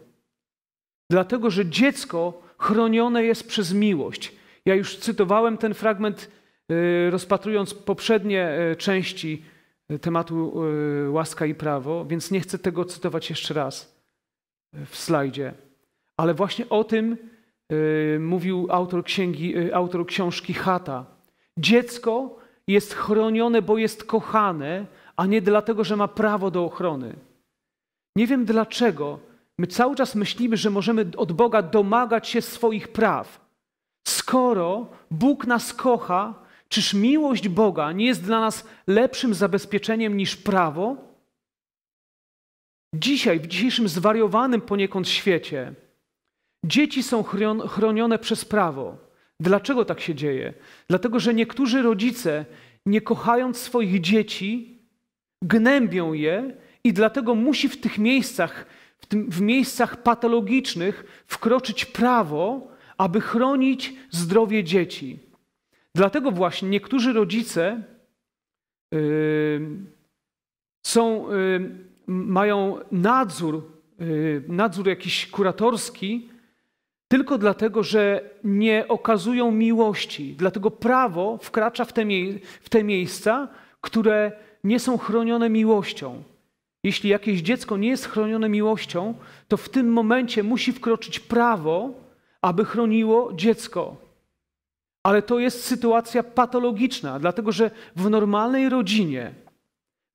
dlatego że dziecko chronione jest przez miłość. Ja już cytowałem ten fragment, y, rozpatrując poprzednie y, części y, tematu łaska i prawo, więc nie chcę tego cytować jeszcze raz w slajdzie. Ale właśnie o tym, Y, mówił autor, księgi, y, autor książki Hata: Dziecko jest chronione, bo jest kochane, a nie dlatego, że ma prawo do ochrony. Nie wiem dlaczego. My cały czas myślimy, że możemy od Boga domagać się swoich praw. Skoro Bóg nas kocha, czyż miłość Boga nie jest dla nas lepszym zabezpieczeniem niż prawo? Dzisiaj, w dzisiejszym zwariowanym poniekąd świecie, Dzieci są chronione przez prawo. Dlaczego tak się dzieje? Dlatego, że niektórzy rodzice, nie kochając swoich dzieci, gnębią je i dlatego musi w tych miejscach, w, tym, w miejscach patologicznych wkroczyć prawo, aby chronić zdrowie dzieci. Dlatego właśnie niektórzy rodzice yy, są, yy, mają nadzór, yy, nadzór jakiś kuratorski tylko dlatego, że nie okazują miłości. Dlatego prawo wkracza w te, mie- w te miejsca, które nie są chronione miłością. Jeśli jakieś dziecko nie jest chronione miłością, to w tym momencie musi wkroczyć prawo, aby chroniło dziecko. Ale to jest sytuacja patologiczna, dlatego że w normalnej rodzinie,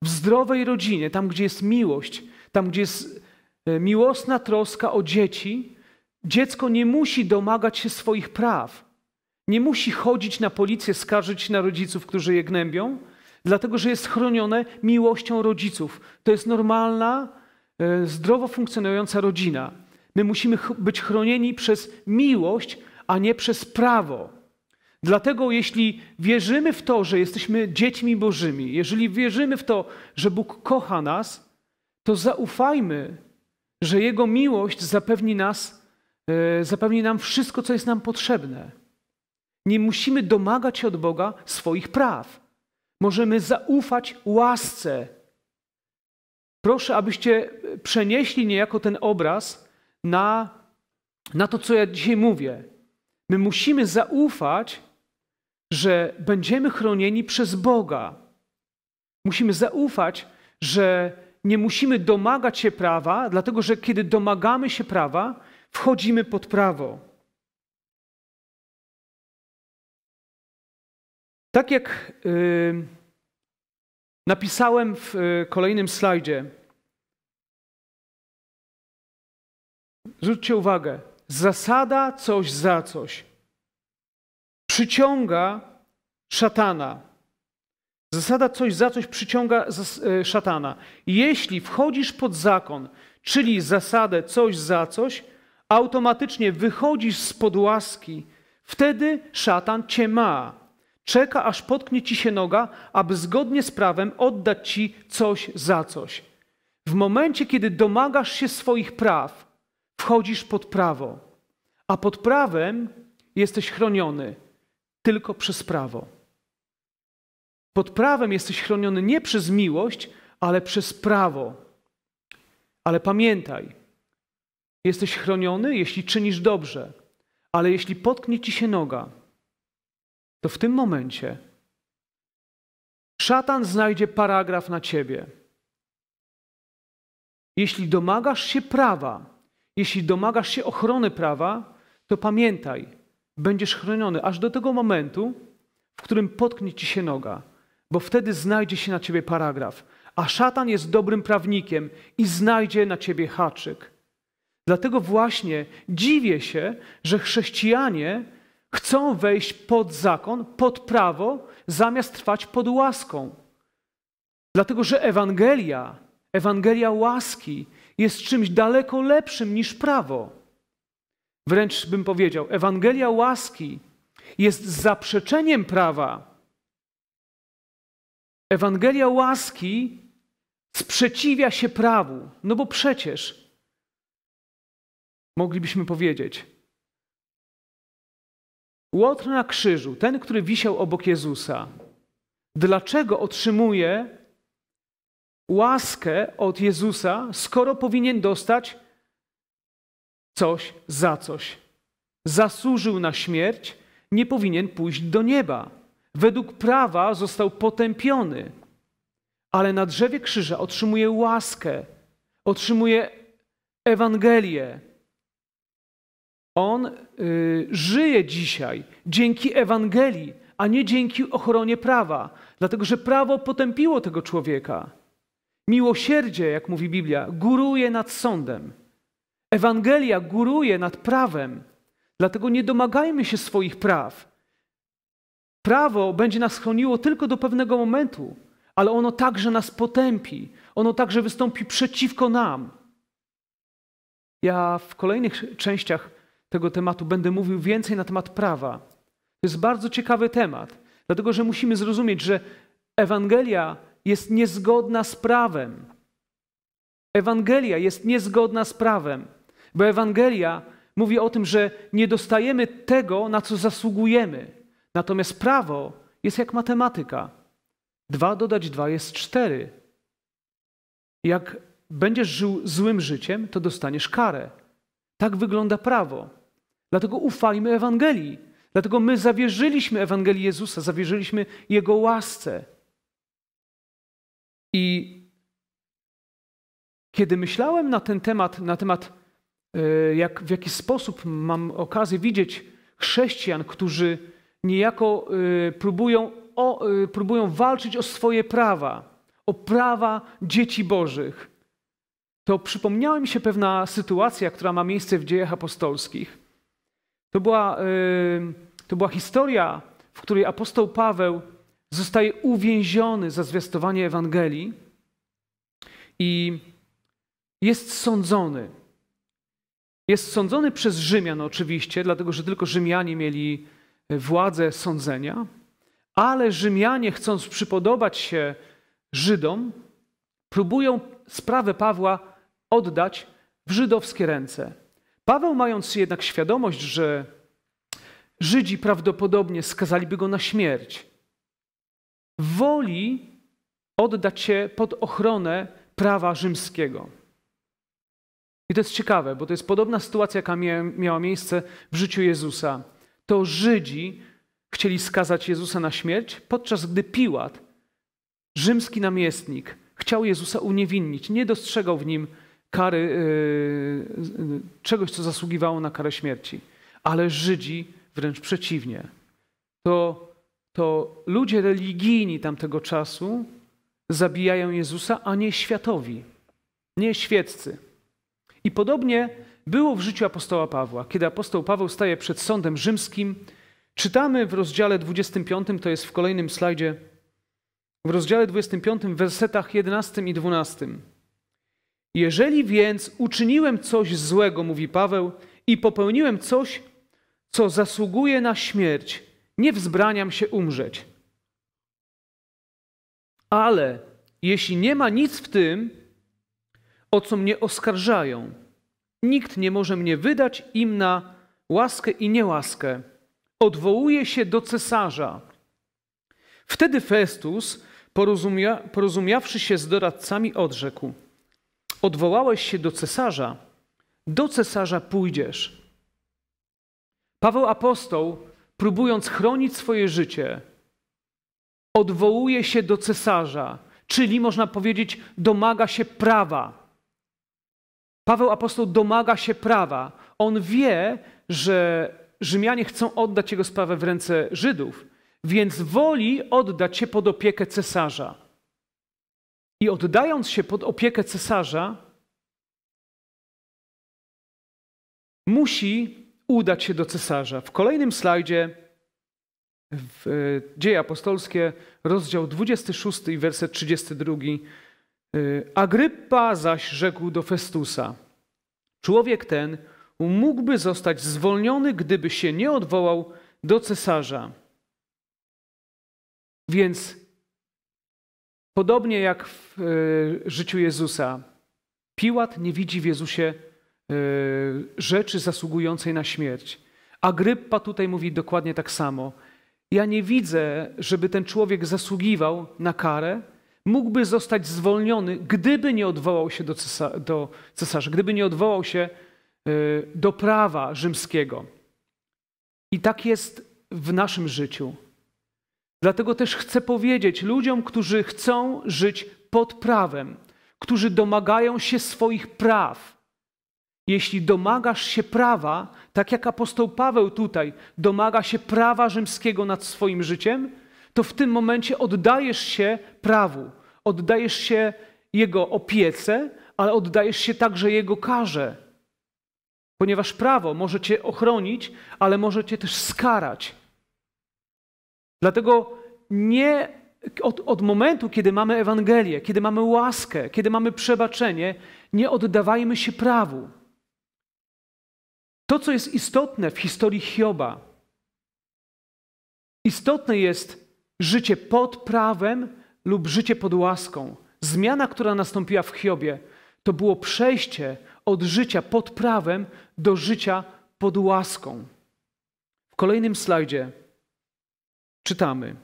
w zdrowej rodzinie, tam gdzie jest miłość, tam gdzie jest e, miłosna troska o dzieci, Dziecko nie musi domagać się swoich praw. Nie musi chodzić na policję, skarżyć na rodziców, którzy je gnębią, dlatego że jest chronione miłością rodziców. To jest normalna, e, zdrowo funkcjonująca rodzina. My musimy być chronieni przez miłość, a nie przez prawo. Dlatego jeśli wierzymy w to, że jesteśmy dziećmi Bożymi, jeżeli wierzymy w to, że Bóg kocha nas, to zaufajmy, że Jego miłość zapewni nas E, zapewni nam wszystko, co jest nam potrzebne. Nie musimy domagać się od Boga swoich praw. Możemy zaufać łasce. Proszę, abyście przenieśli niejako ten obraz na, na to, co ja dzisiaj mówię. My musimy zaufać, że będziemy chronieni przez Boga. Musimy zaufać, że nie musimy domagać się prawa, dlatego że kiedy domagamy się prawa, wchodzimy pod prawo. Tak jak y, napisałem w y, kolejnym slajdzie, zwróćcie uwagę, zasada coś za coś przyciąga szatana. Zasada coś za coś przyciąga y, szatana. Jeśli wchodzisz pod zakon, czyli zasadę coś za coś, automatycznie wychodzisz spod łaski, wtedy szatan cię ma. Czeka, aż potknie ci się noga, aby zgodnie z prawem oddać ci coś za coś. W momencie, kiedy domagasz się swoich praw, wchodzisz pod prawo, a pod prawem jesteś chroniony tylko przez prawo. Pod prawem jesteś chroniony nie przez miłość, ale przez prawo. Ale pamiętaj, Jesteś chroniony, jeśli czynisz dobrze, ale jeśli potknie ci się noga, to w tym momencie szatan znajdzie paragraf na ciebie. Jeśli domagasz się prawa, jeśli domagasz się ochrony prawa, to pamiętaj, będziesz chroniony aż do tego momentu, w którym potknie ci się noga, bo wtedy znajdzie się na ciebie paragraf. A szatan jest dobrym prawnikiem i znajdzie na ciebie haczyk. Dlatego właśnie dziwię się, że chrześcijanie chcą wejść pod zakon, pod prawo, zamiast trwać pod łaską. Dlatego, że Ewangelia, Ewangelia łaski jest czymś daleko lepszym niż prawo. Wręcz bym powiedział, Ewangelia łaski jest zaprzeczeniem prawa. Ewangelia łaski sprzeciwia się prawu, no bo przecież moglibyśmy powiedzieć. Łotr na krzyżu, ten, który wisiał obok Jezusa, dlaczego otrzymuje łaskę od Jezusa, skoro powinien dostać coś za coś? Zasłużył na śmierć, nie powinien pójść do nieba. Według prawa został potępiony, ale na drzewie krzyża otrzymuje łaskę, otrzymuje Ewangelię, on y, żyje dzisiaj dzięki Ewangelii, a nie dzięki ochronie prawa, dlatego że prawo potępiło tego człowieka. Miłosierdzie, jak mówi Biblia, góruje nad sądem. Ewangelia góruje nad prawem, dlatego nie domagajmy się swoich praw. Prawo będzie nas chroniło tylko do pewnego momentu, ale ono także nas potępi, ono także wystąpi przeciwko nam. Ja w kolejnych częściach tego tematu, będę mówił więcej na temat prawa. To jest bardzo ciekawy temat, dlatego że musimy zrozumieć, że Ewangelia jest niezgodna z prawem. Ewangelia jest niezgodna z prawem, bo Ewangelia mówi o tym, że nie dostajemy tego, na co zasługujemy. Natomiast prawo jest jak matematyka. Dwa dodać dwa jest cztery. Jak będziesz żył złym życiem, to dostaniesz karę. Tak wygląda prawo. Dlatego ufajmy Ewangelii. Dlatego my zawierzyliśmy Ewangelii Jezusa, zawierzyliśmy Jego łasce. I kiedy myślałem na ten temat, na temat, e, jak, w jaki sposób mam okazję widzieć chrześcijan, którzy niejako e, próbują, o, e, próbują walczyć o swoje prawa, o prawa dzieci Bożych, to przypomniała mi się pewna sytuacja, która ma miejsce w dziejach apostolskich. To była, to była historia, w której apostoł Paweł zostaje uwięziony za zwiastowanie Ewangelii i jest sądzony. Jest sądzony przez Rzymian oczywiście, dlatego że tylko Rzymianie mieli e, władzę sądzenia, ale Rzymianie, chcąc przypodobać się Żydom, próbują sprawę Pawła oddać w żydowskie ręce. Paweł, mając jednak świadomość, że Żydzi prawdopodobnie skazaliby go na śmierć, woli oddać się pod ochronę prawa rzymskiego. I to jest ciekawe, bo to jest podobna sytuacja, jaka miała miejsce w życiu Jezusa. To Żydzi chcieli skazać Jezusa na śmierć, podczas gdy Piłat, rzymski namiestnik, chciał Jezusa uniewinnić, nie dostrzegał w nim kary, y, y, czegoś, co zasługiwało na karę śmierci. Ale Żydzi wręcz przeciwnie. To, to ludzie religijni tamtego czasu zabijają Jezusa, a nie światowi, nie świeccy. I podobnie było w życiu apostoła Pawła. Kiedy apostoł Paweł staje przed sądem rzymskim, czytamy w rozdziale 25, to jest w kolejnym slajdzie, w rozdziale 25, w wersetach 11 i 12. Jeżeli więc uczyniłem coś złego, mówi Paweł, i popełniłem coś, co zasługuje na śmierć, nie wzbraniam się umrzeć. Ale jeśli nie ma nic w tym, o co mnie oskarżają, nikt nie może mnie wydać im na łaskę i niełaskę. Odwołuje się do cesarza. Wtedy Festus, porozumia, porozumiawszy się z doradcami, odrzekł – odwołałeś się do cesarza, do cesarza pójdziesz. Paweł apostoł, próbując chronić swoje życie, odwołuje się do cesarza, czyli można powiedzieć, domaga się prawa. Paweł apostoł domaga się prawa. On wie, że Rzymianie chcą oddać jego sprawę w ręce Żydów, więc woli oddać się pod opiekę cesarza. I oddając się pod opiekę cesarza, musi udać się do cesarza. W kolejnym slajdzie, w e, Dzieje Apostolskie, rozdział 26 i werset 32. E, Agrypa zaś rzekł do Festusa: Człowiek ten mógłby zostać zwolniony, gdyby się nie odwołał do cesarza. Więc Podobnie jak w e, życiu Jezusa, Piłat nie widzi w Jezusie e, rzeczy zasługującej na śmierć. Agryppa tutaj mówi dokładnie tak samo. Ja nie widzę, żeby ten człowiek zasługiwał na karę. Mógłby zostać zwolniony, gdyby nie odwołał się do, do cesarza, gdyby nie odwołał się e, do prawa rzymskiego. I tak jest w naszym życiu. Dlatego też chcę powiedzieć ludziom, którzy chcą żyć pod prawem, którzy domagają się swoich praw. Jeśli domagasz się prawa, tak jak apostoł Paweł tutaj domaga się prawa rzymskiego nad swoim życiem, to w tym momencie oddajesz się prawu, oddajesz się jego opiece, ale oddajesz się także jego karze. Ponieważ prawo może cię ochronić, ale może cię też skarać Dlatego nie od, od momentu, kiedy mamy Ewangelię, kiedy mamy łaskę, kiedy mamy przebaczenie, nie oddawajmy się prawu. To, co jest istotne w historii Hioba, istotne jest życie pod prawem lub życie pod łaską. Zmiana, która nastąpiła w Hiobie, to było przejście od życia pod prawem do życia pod łaską. W kolejnym slajdzie czytamy: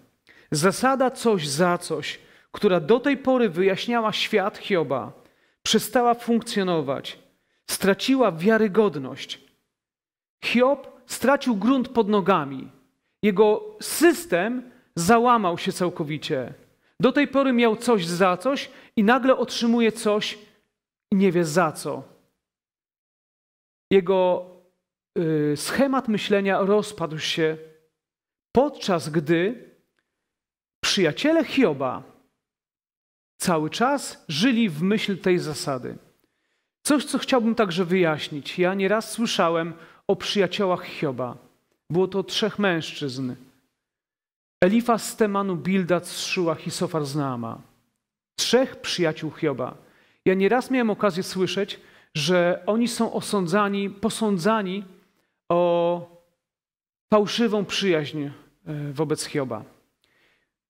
Zasada coś za coś, która do tej pory wyjaśniała świat Hioba, przestała funkcjonować, straciła wiarygodność. Hiob stracił grunt pod nogami. Jego system załamał się całkowicie. Do tej pory miał coś za coś i nagle otrzymuje coś i nie wie za co. Jego y, schemat myślenia rozpadł się Podczas gdy przyjaciele Hioba cały czas żyli w myśl tej zasady. Coś, co chciałbym także wyjaśnić. Ja nieraz słyszałem o przyjaciołach Hioba. Było to trzech mężczyzn. Elifa z Temanu, Bildad z Szułach i Sofar z Naama. Trzech przyjaciół Hioba. Ja nieraz miałem okazję słyszeć, że oni są osądzani, posądzani o fałszywą przyjaźń e, wobec Hioba.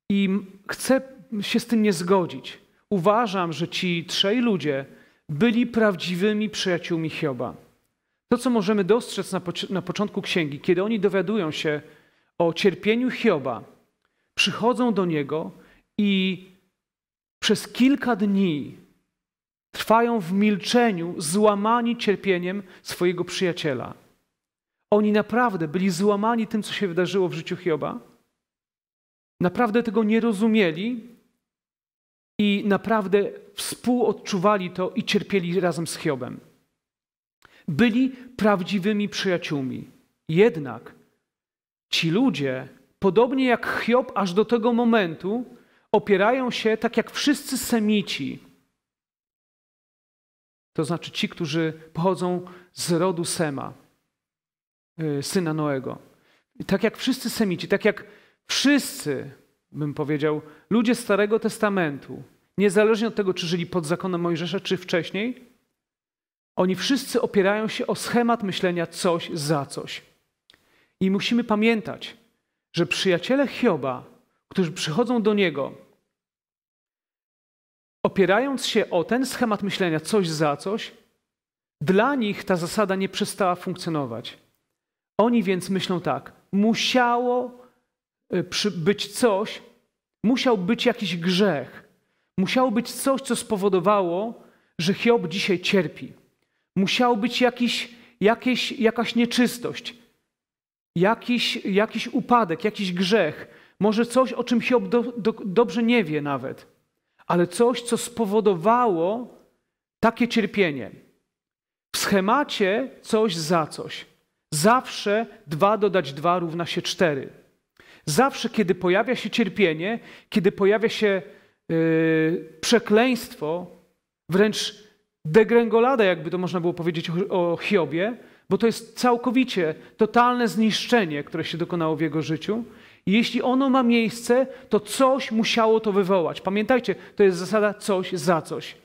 I chcę się z tym nie zgodzić. Uważam, że ci trzej ludzie byli prawdziwymi przyjaciółmi Hioba. To, co możemy dostrzec na, na początku księgi, kiedy oni dowiadują się o cierpieniu Hioba, przychodzą do niego i przez kilka dni trwają w milczeniu, złamani cierpieniem swojego przyjaciela. Oni naprawdę byli złamani tym, co się wydarzyło w życiu Hioba. Naprawdę tego nie rozumieli i naprawdę współodczuwali to i cierpieli razem z Hiobem. Byli prawdziwymi przyjaciółmi. Jednak ci ludzie, podobnie jak Hiob aż do tego momentu, opierają się tak jak wszyscy Semici. To znaczy ci, którzy pochodzą z rodu Sema. Y, syna Noego. I tak jak wszyscy Semici, tak jak wszyscy, bym powiedział, ludzie Starego Testamentu, niezależnie od tego, czy żyli pod zakonem Mojżesza, czy wcześniej, oni wszyscy opierają się o schemat myślenia coś za coś. I musimy pamiętać, że przyjaciele Hioba, którzy przychodzą do niego, opierając się o ten schemat myślenia coś za coś, dla nich ta zasada nie przestała funkcjonować. Oni więc myślą tak: musiało y, być coś, musiał być jakiś grzech, musiało być coś, co spowodowało, że Hiob dzisiaj cierpi. Musiał być jakiś, jakieś, jakaś nieczystość, jakiś, jakiś upadek, jakiś grzech, może coś, o czym Hiob do, do, dobrze nie wie nawet, ale coś, co spowodowało takie cierpienie. W schemacie coś za coś. Zawsze dwa dodać dwa równa się cztery. Zawsze, kiedy pojawia się cierpienie, kiedy pojawia się yy, przekleństwo, wręcz degręgolada, jakby to można było powiedzieć o, o Hiobie, bo to jest całkowicie totalne zniszczenie, które się dokonało w jego życiu. jeśli ono ma miejsce, to coś musiało to wywołać. Pamiętajcie, to jest zasada coś za coś.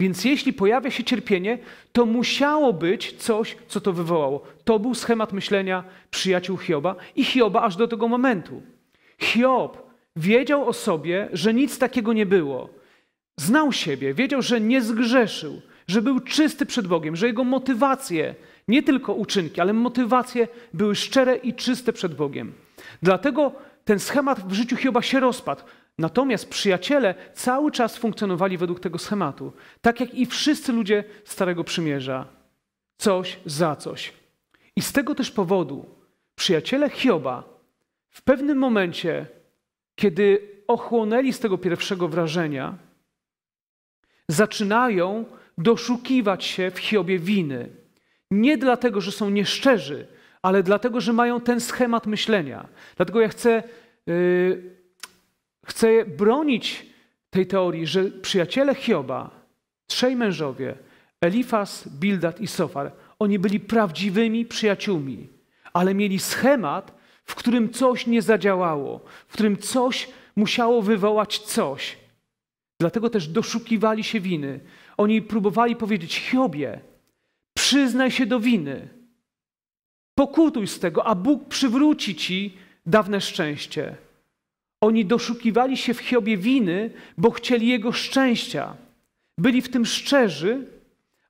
Więc jeśli pojawia się cierpienie, to musiało być coś, co to wywołało. To był schemat myślenia przyjaciół Hioba i Hioba aż do tego momentu. Hiob wiedział o sobie, że nic takiego nie było. Znał siebie, wiedział, że nie zgrzeszył, że był czysty przed Bogiem, że jego motywacje, nie tylko uczynki, ale motywacje były szczere i czyste przed Bogiem. Dlatego ten schemat w życiu Hioba się rozpadł. Natomiast przyjaciele cały czas funkcjonowali według tego schematu, tak jak i wszyscy ludzie Starego Przymierza. Coś za coś. I z tego też powodu przyjaciele Hioba w pewnym momencie, kiedy ochłonęli z tego pierwszego wrażenia, zaczynają doszukiwać się w Hiobie winy. Nie dlatego, że są nieszczerzy, ale dlatego, że mają ten schemat myślenia. Dlatego ja chcę. Yy, Chcę bronić tej teorii, że przyjaciele Hioba, trzej mężowie, Elifas, Bildad i Sofar, oni byli prawdziwymi przyjaciółmi, ale mieli schemat, w którym coś nie zadziałało, w którym coś musiało wywołać coś. Dlatego też doszukiwali się winy. Oni próbowali powiedzieć Hiobie, przyznaj się do winy, pokutuj z tego, a Bóg przywróci ci dawne szczęście. Oni doszukiwali się w Hiobie winy, bo chcieli jego szczęścia. Byli w tym szczerzy,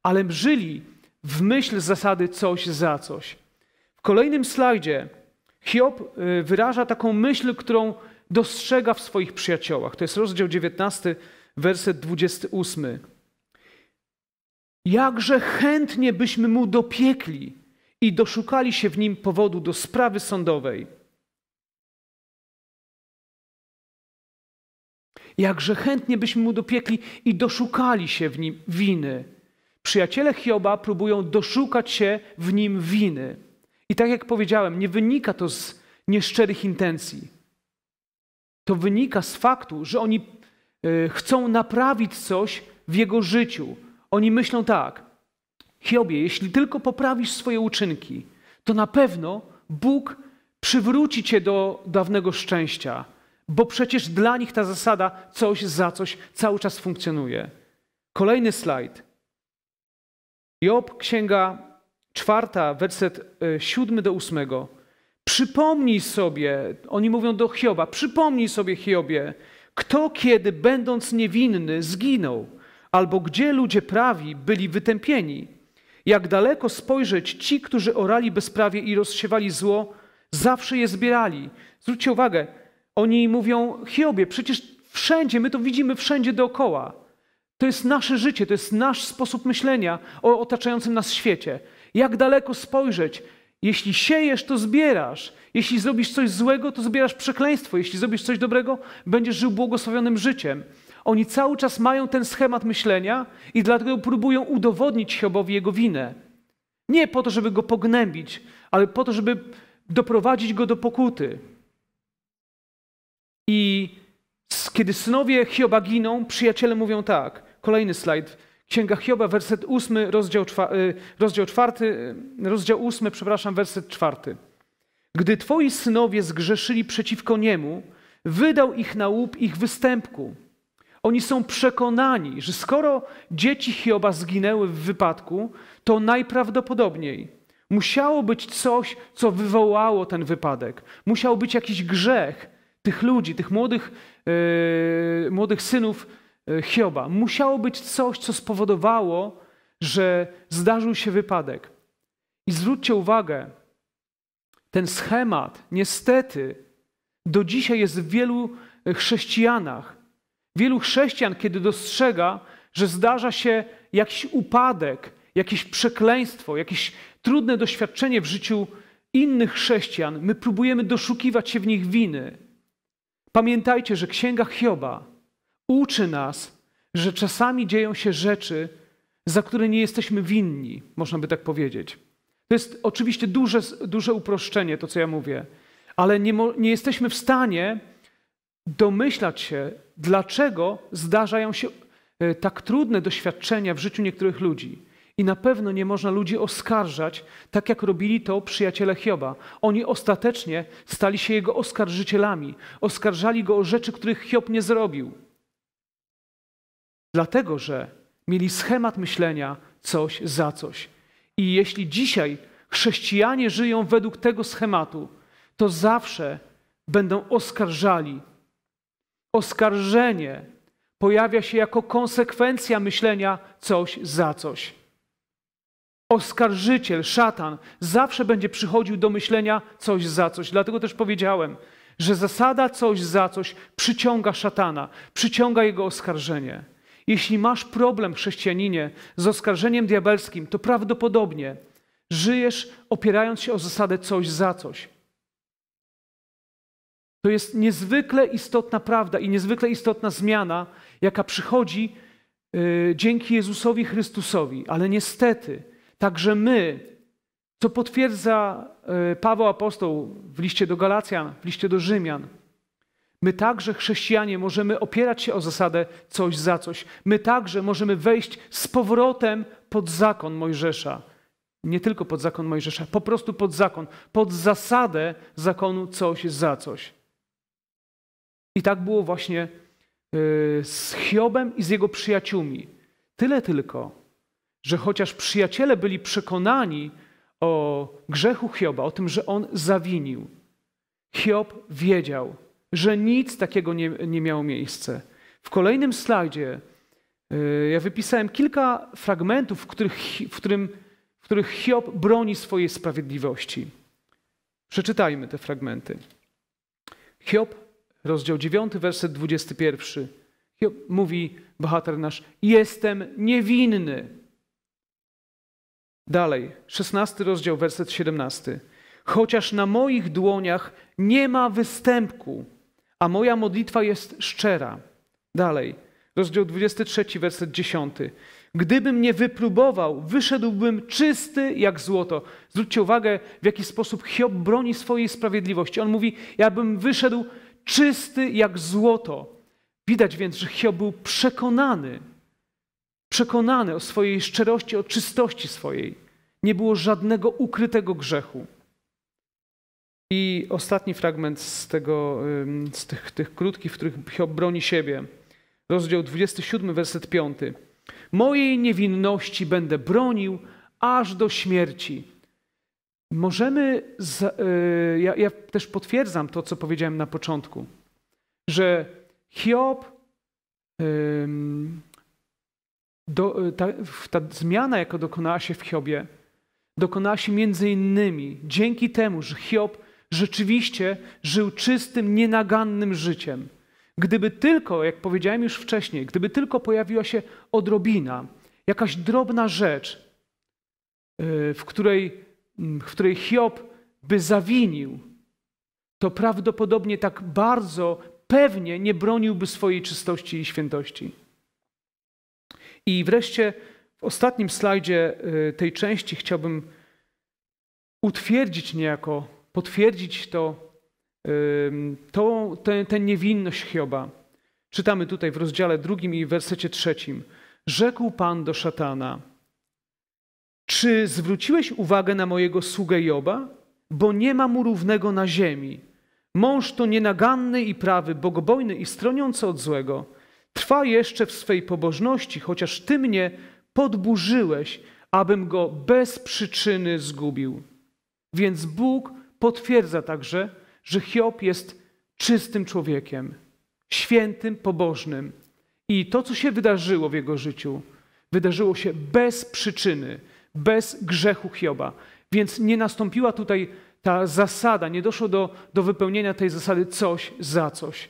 ale żyli w myśl zasady coś za coś. W kolejnym slajdzie Hiob y, wyraża taką myśl, którą dostrzega w swoich przyjaciołach. To jest rozdział 19, werset 28. Jakże chętnie byśmy mu dopiekli i doszukali się w nim powodu do sprawy sądowej Jakże chętnie byśmy mu dopiekli i doszukali się w nim winy. Przyjaciele Hioba próbują doszukać się w nim winy. I tak jak powiedziałem, nie wynika to z nieszczerych intencji. To wynika z faktu, że oni e, chcą naprawić coś w jego życiu. Oni myślą tak: Hiobie, jeśli tylko poprawisz swoje uczynki, to na pewno Bóg przywróci cię do dawnego szczęścia bo przecież dla nich ta zasada coś za coś cały czas funkcjonuje. Kolejny slajd. Job, księga czwarta, werset y, siódmy do ósmego. Przypomnij sobie, oni mówią do Hioba, przypomnij sobie Hiobie, kto kiedy będąc niewinny zginął, albo gdzie ludzie prawi byli wytępieni. Jak daleko spojrzeć ci, którzy orali bezprawie i rozsiewali zło, zawsze je zbierali. Zwróćcie uwagę, oni mówią, Hiobie, przecież wszędzie, my to widzimy wszędzie dookoła. To jest nasze życie, to jest nasz sposób myślenia o otaczającym nas świecie. Jak daleko spojrzeć? Jeśli siejesz, to zbierasz. Jeśli zrobisz coś złego, to zbierasz przekleństwo. Jeśli zrobisz coś dobrego, będziesz żył błogosławionym życiem. Oni cały czas mają ten schemat myślenia i dlatego próbują udowodnić Hiobowi jego winę. Nie po to, żeby go pognębić, ale po to, żeby doprowadzić go do pokuty. I kiedy synowie Hioba giną, przyjaciele mówią tak. Kolejny slajd. Księga Hioba, werset 8, rozdział, czwa, y, rozdział y, rozdział 8, przepraszam, werset 4. Gdy twoi synowie zgrzeszyli przeciwko niemu, wydał ich na łup ich występku. Oni są przekonani, że skoro dzieci Hioba zginęły w wypadku, to najprawdopodobniej musiało być coś, co wywołało ten wypadek. Musiał być jakiś grzech, tych ludzi, tych młodych, yy, młodych synów e, Hioba. Musiało być coś, co spowodowało, że zdarzył się wypadek. I zwróćcie uwagę, ten schemat niestety do dzisiaj jest w wielu e, chrześcijanach. Wielu chrześcijan, kiedy dostrzega, że zdarza się jakiś upadek, jakieś przekleństwo, jakieś trudne doświadczenie w życiu innych chrześcijan, my próbujemy doszukiwać się w nich winy. Pamiętajcie, że Księga Hioba uczy nas, że czasami dzieją się rzeczy, za które nie jesteśmy winni, można by tak powiedzieć. To jest oczywiście duże, duże uproszczenie, to co ja mówię, ale nie, nie jesteśmy w stanie domyślać się, dlaczego zdarzają się e, tak trudne doświadczenia w życiu niektórych ludzi. I na pewno nie można ludzi oskarżać, tak jak robili to przyjaciele Hioba. Oni ostatecznie stali się jego oskarżycielami. Oskarżali go o rzeczy, których Hiob nie zrobił. Dlatego, że mieli schemat myślenia coś za coś. I jeśli dzisiaj chrześcijanie żyją według tego schematu, to zawsze będą oskarżali. Oskarżenie pojawia się jako konsekwencja myślenia coś za coś oskarżyciel, szatan, zawsze będzie przychodził do myślenia coś za coś. Dlatego też powiedziałem, że zasada coś za coś przyciąga szatana, przyciąga jego oskarżenie. Jeśli masz problem, chrześcijaninie, z oskarżeniem diabelskim, to prawdopodobnie żyjesz opierając się o zasadę coś za coś. To jest niezwykle istotna prawda i niezwykle istotna zmiana, jaka przychodzi y, dzięki Jezusowi Chrystusowi, ale niestety Także my, co potwierdza e, Paweł Apostoł w liście do Galacjan, w liście do Rzymian, My także, chrześcijanie, możemy opierać się o zasadę coś za coś. My także możemy wejść z powrotem pod zakon Mojżesza. Nie tylko pod zakon Mojżesza, po prostu pod zakon, pod zasadę zakonu coś za coś. I tak było właśnie e, z Hiobem i z jego przyjaciółmi. Tyle tylko, że chociaż przyjaciele byli przekonani o grzechu Hioba, o tym, że on zawinił, Hiob wiedział, że nic takiego nie, nie miało miejsca. W kolejnym slajdzie yy, ja wypisałem kilka fragmentów, w których, w, którym, w których Hiob broni swojej sprawiedliwości. Przeczytajmy te fragmenty. Hiob, rozdział 9, werset 21. Hiob mówi, bohater nasz, jestem niewinny. Dalej, 16 rozdział, werset 17. Chociaż na moich dłoniach nie ma występku, a moja modlitwa jest szczera. Dalej, rozdział 23, werset 10. Gdybym nie wypróbował, wyszedłbym czysty jak złoto. Zwróćcie uwagę, w jaki sposób Hiob broni swojej sprawiedliwości. On mówi: Ja bym wyszedł czysty jak złoto. Widać więc, że Hiob był przekonany, przekonany o swojej szczerości, o czystości swojej. Nie było żadnego ukrytego grzechu. I ostatni fragment z, tego, z tych, tych krótkich, w których Hiob broni siebie. Rozdział 27, werset 5. Mojej niewinności będę bronił aż do śmierci. Możemy, z, yy, ja, ja, też potwierdzam to, co powiedziałem na początku, że Hiob, yy, do, ta, ta zmiana, jaka dokonała się w Hiobie, dokonała się między innymi dzięki temu, że Hiob rzeczywiście żył czystym, nienagannym życiem. Gdyby tylko, jak powiedziałem już wcześniej, gdyby tylko pojawiła się odrobina, jakaś drobna rzecz, y, w której, w której Hiob by zawinił, to prawdopodobnie tak bardzo pewnie nie broniłby swojej czystości i świętości. I wreszcie w ostatnim slajdzie y, tej części chciałbym utwierdzić niejako, potwierdzić to, to tę, tę niewinność Hioba. Czytamy tutaj w rozdziale drugim i wersecie trzecim. Rzekł Pan do szatana, czy zwróciłeś uwagę na mojego sługę Joba? Bo nie ma mu równego na ziemi. Mąż to nienaganny i prawy, bogobojny i stroniący od złego – Trwa jeszcze w swej pobożności, chociaż Ty mnie podburzyłeś, abym go bez przyczyny zgubił. Więc Bóg potwierdza także, że Hiob jest czystym człowiekiem, świętym, pobożnym. I to, co się wydarzyło w jego życiu, wydarzyło się bez przyczyny, bez grzechu Hioba. Więc nie nastąpiła tutaj ta zasada, nie doszło do, do wypełnienia tej zasady coś za coś.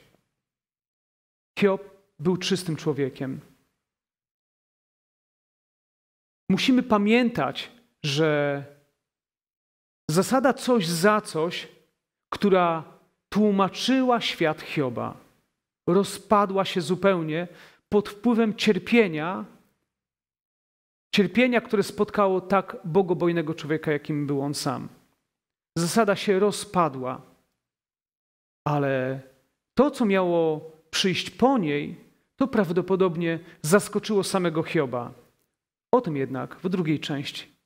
Hiob był czystym człowiekiem. Musimy pamiętać, że zasada coś za coś, która tłumaczyła świat Hioba, rozpadła się zupełnie pod wpływem cierpienia, cierpienia, które spotkało tak bogobojnego człowieka, jakim był on sam. Zasada się rozpadła, ale to, co miało przyjść po niej, to prawdopodobnie zaskoczyło samego Hioba. O tym jednak w drugiej części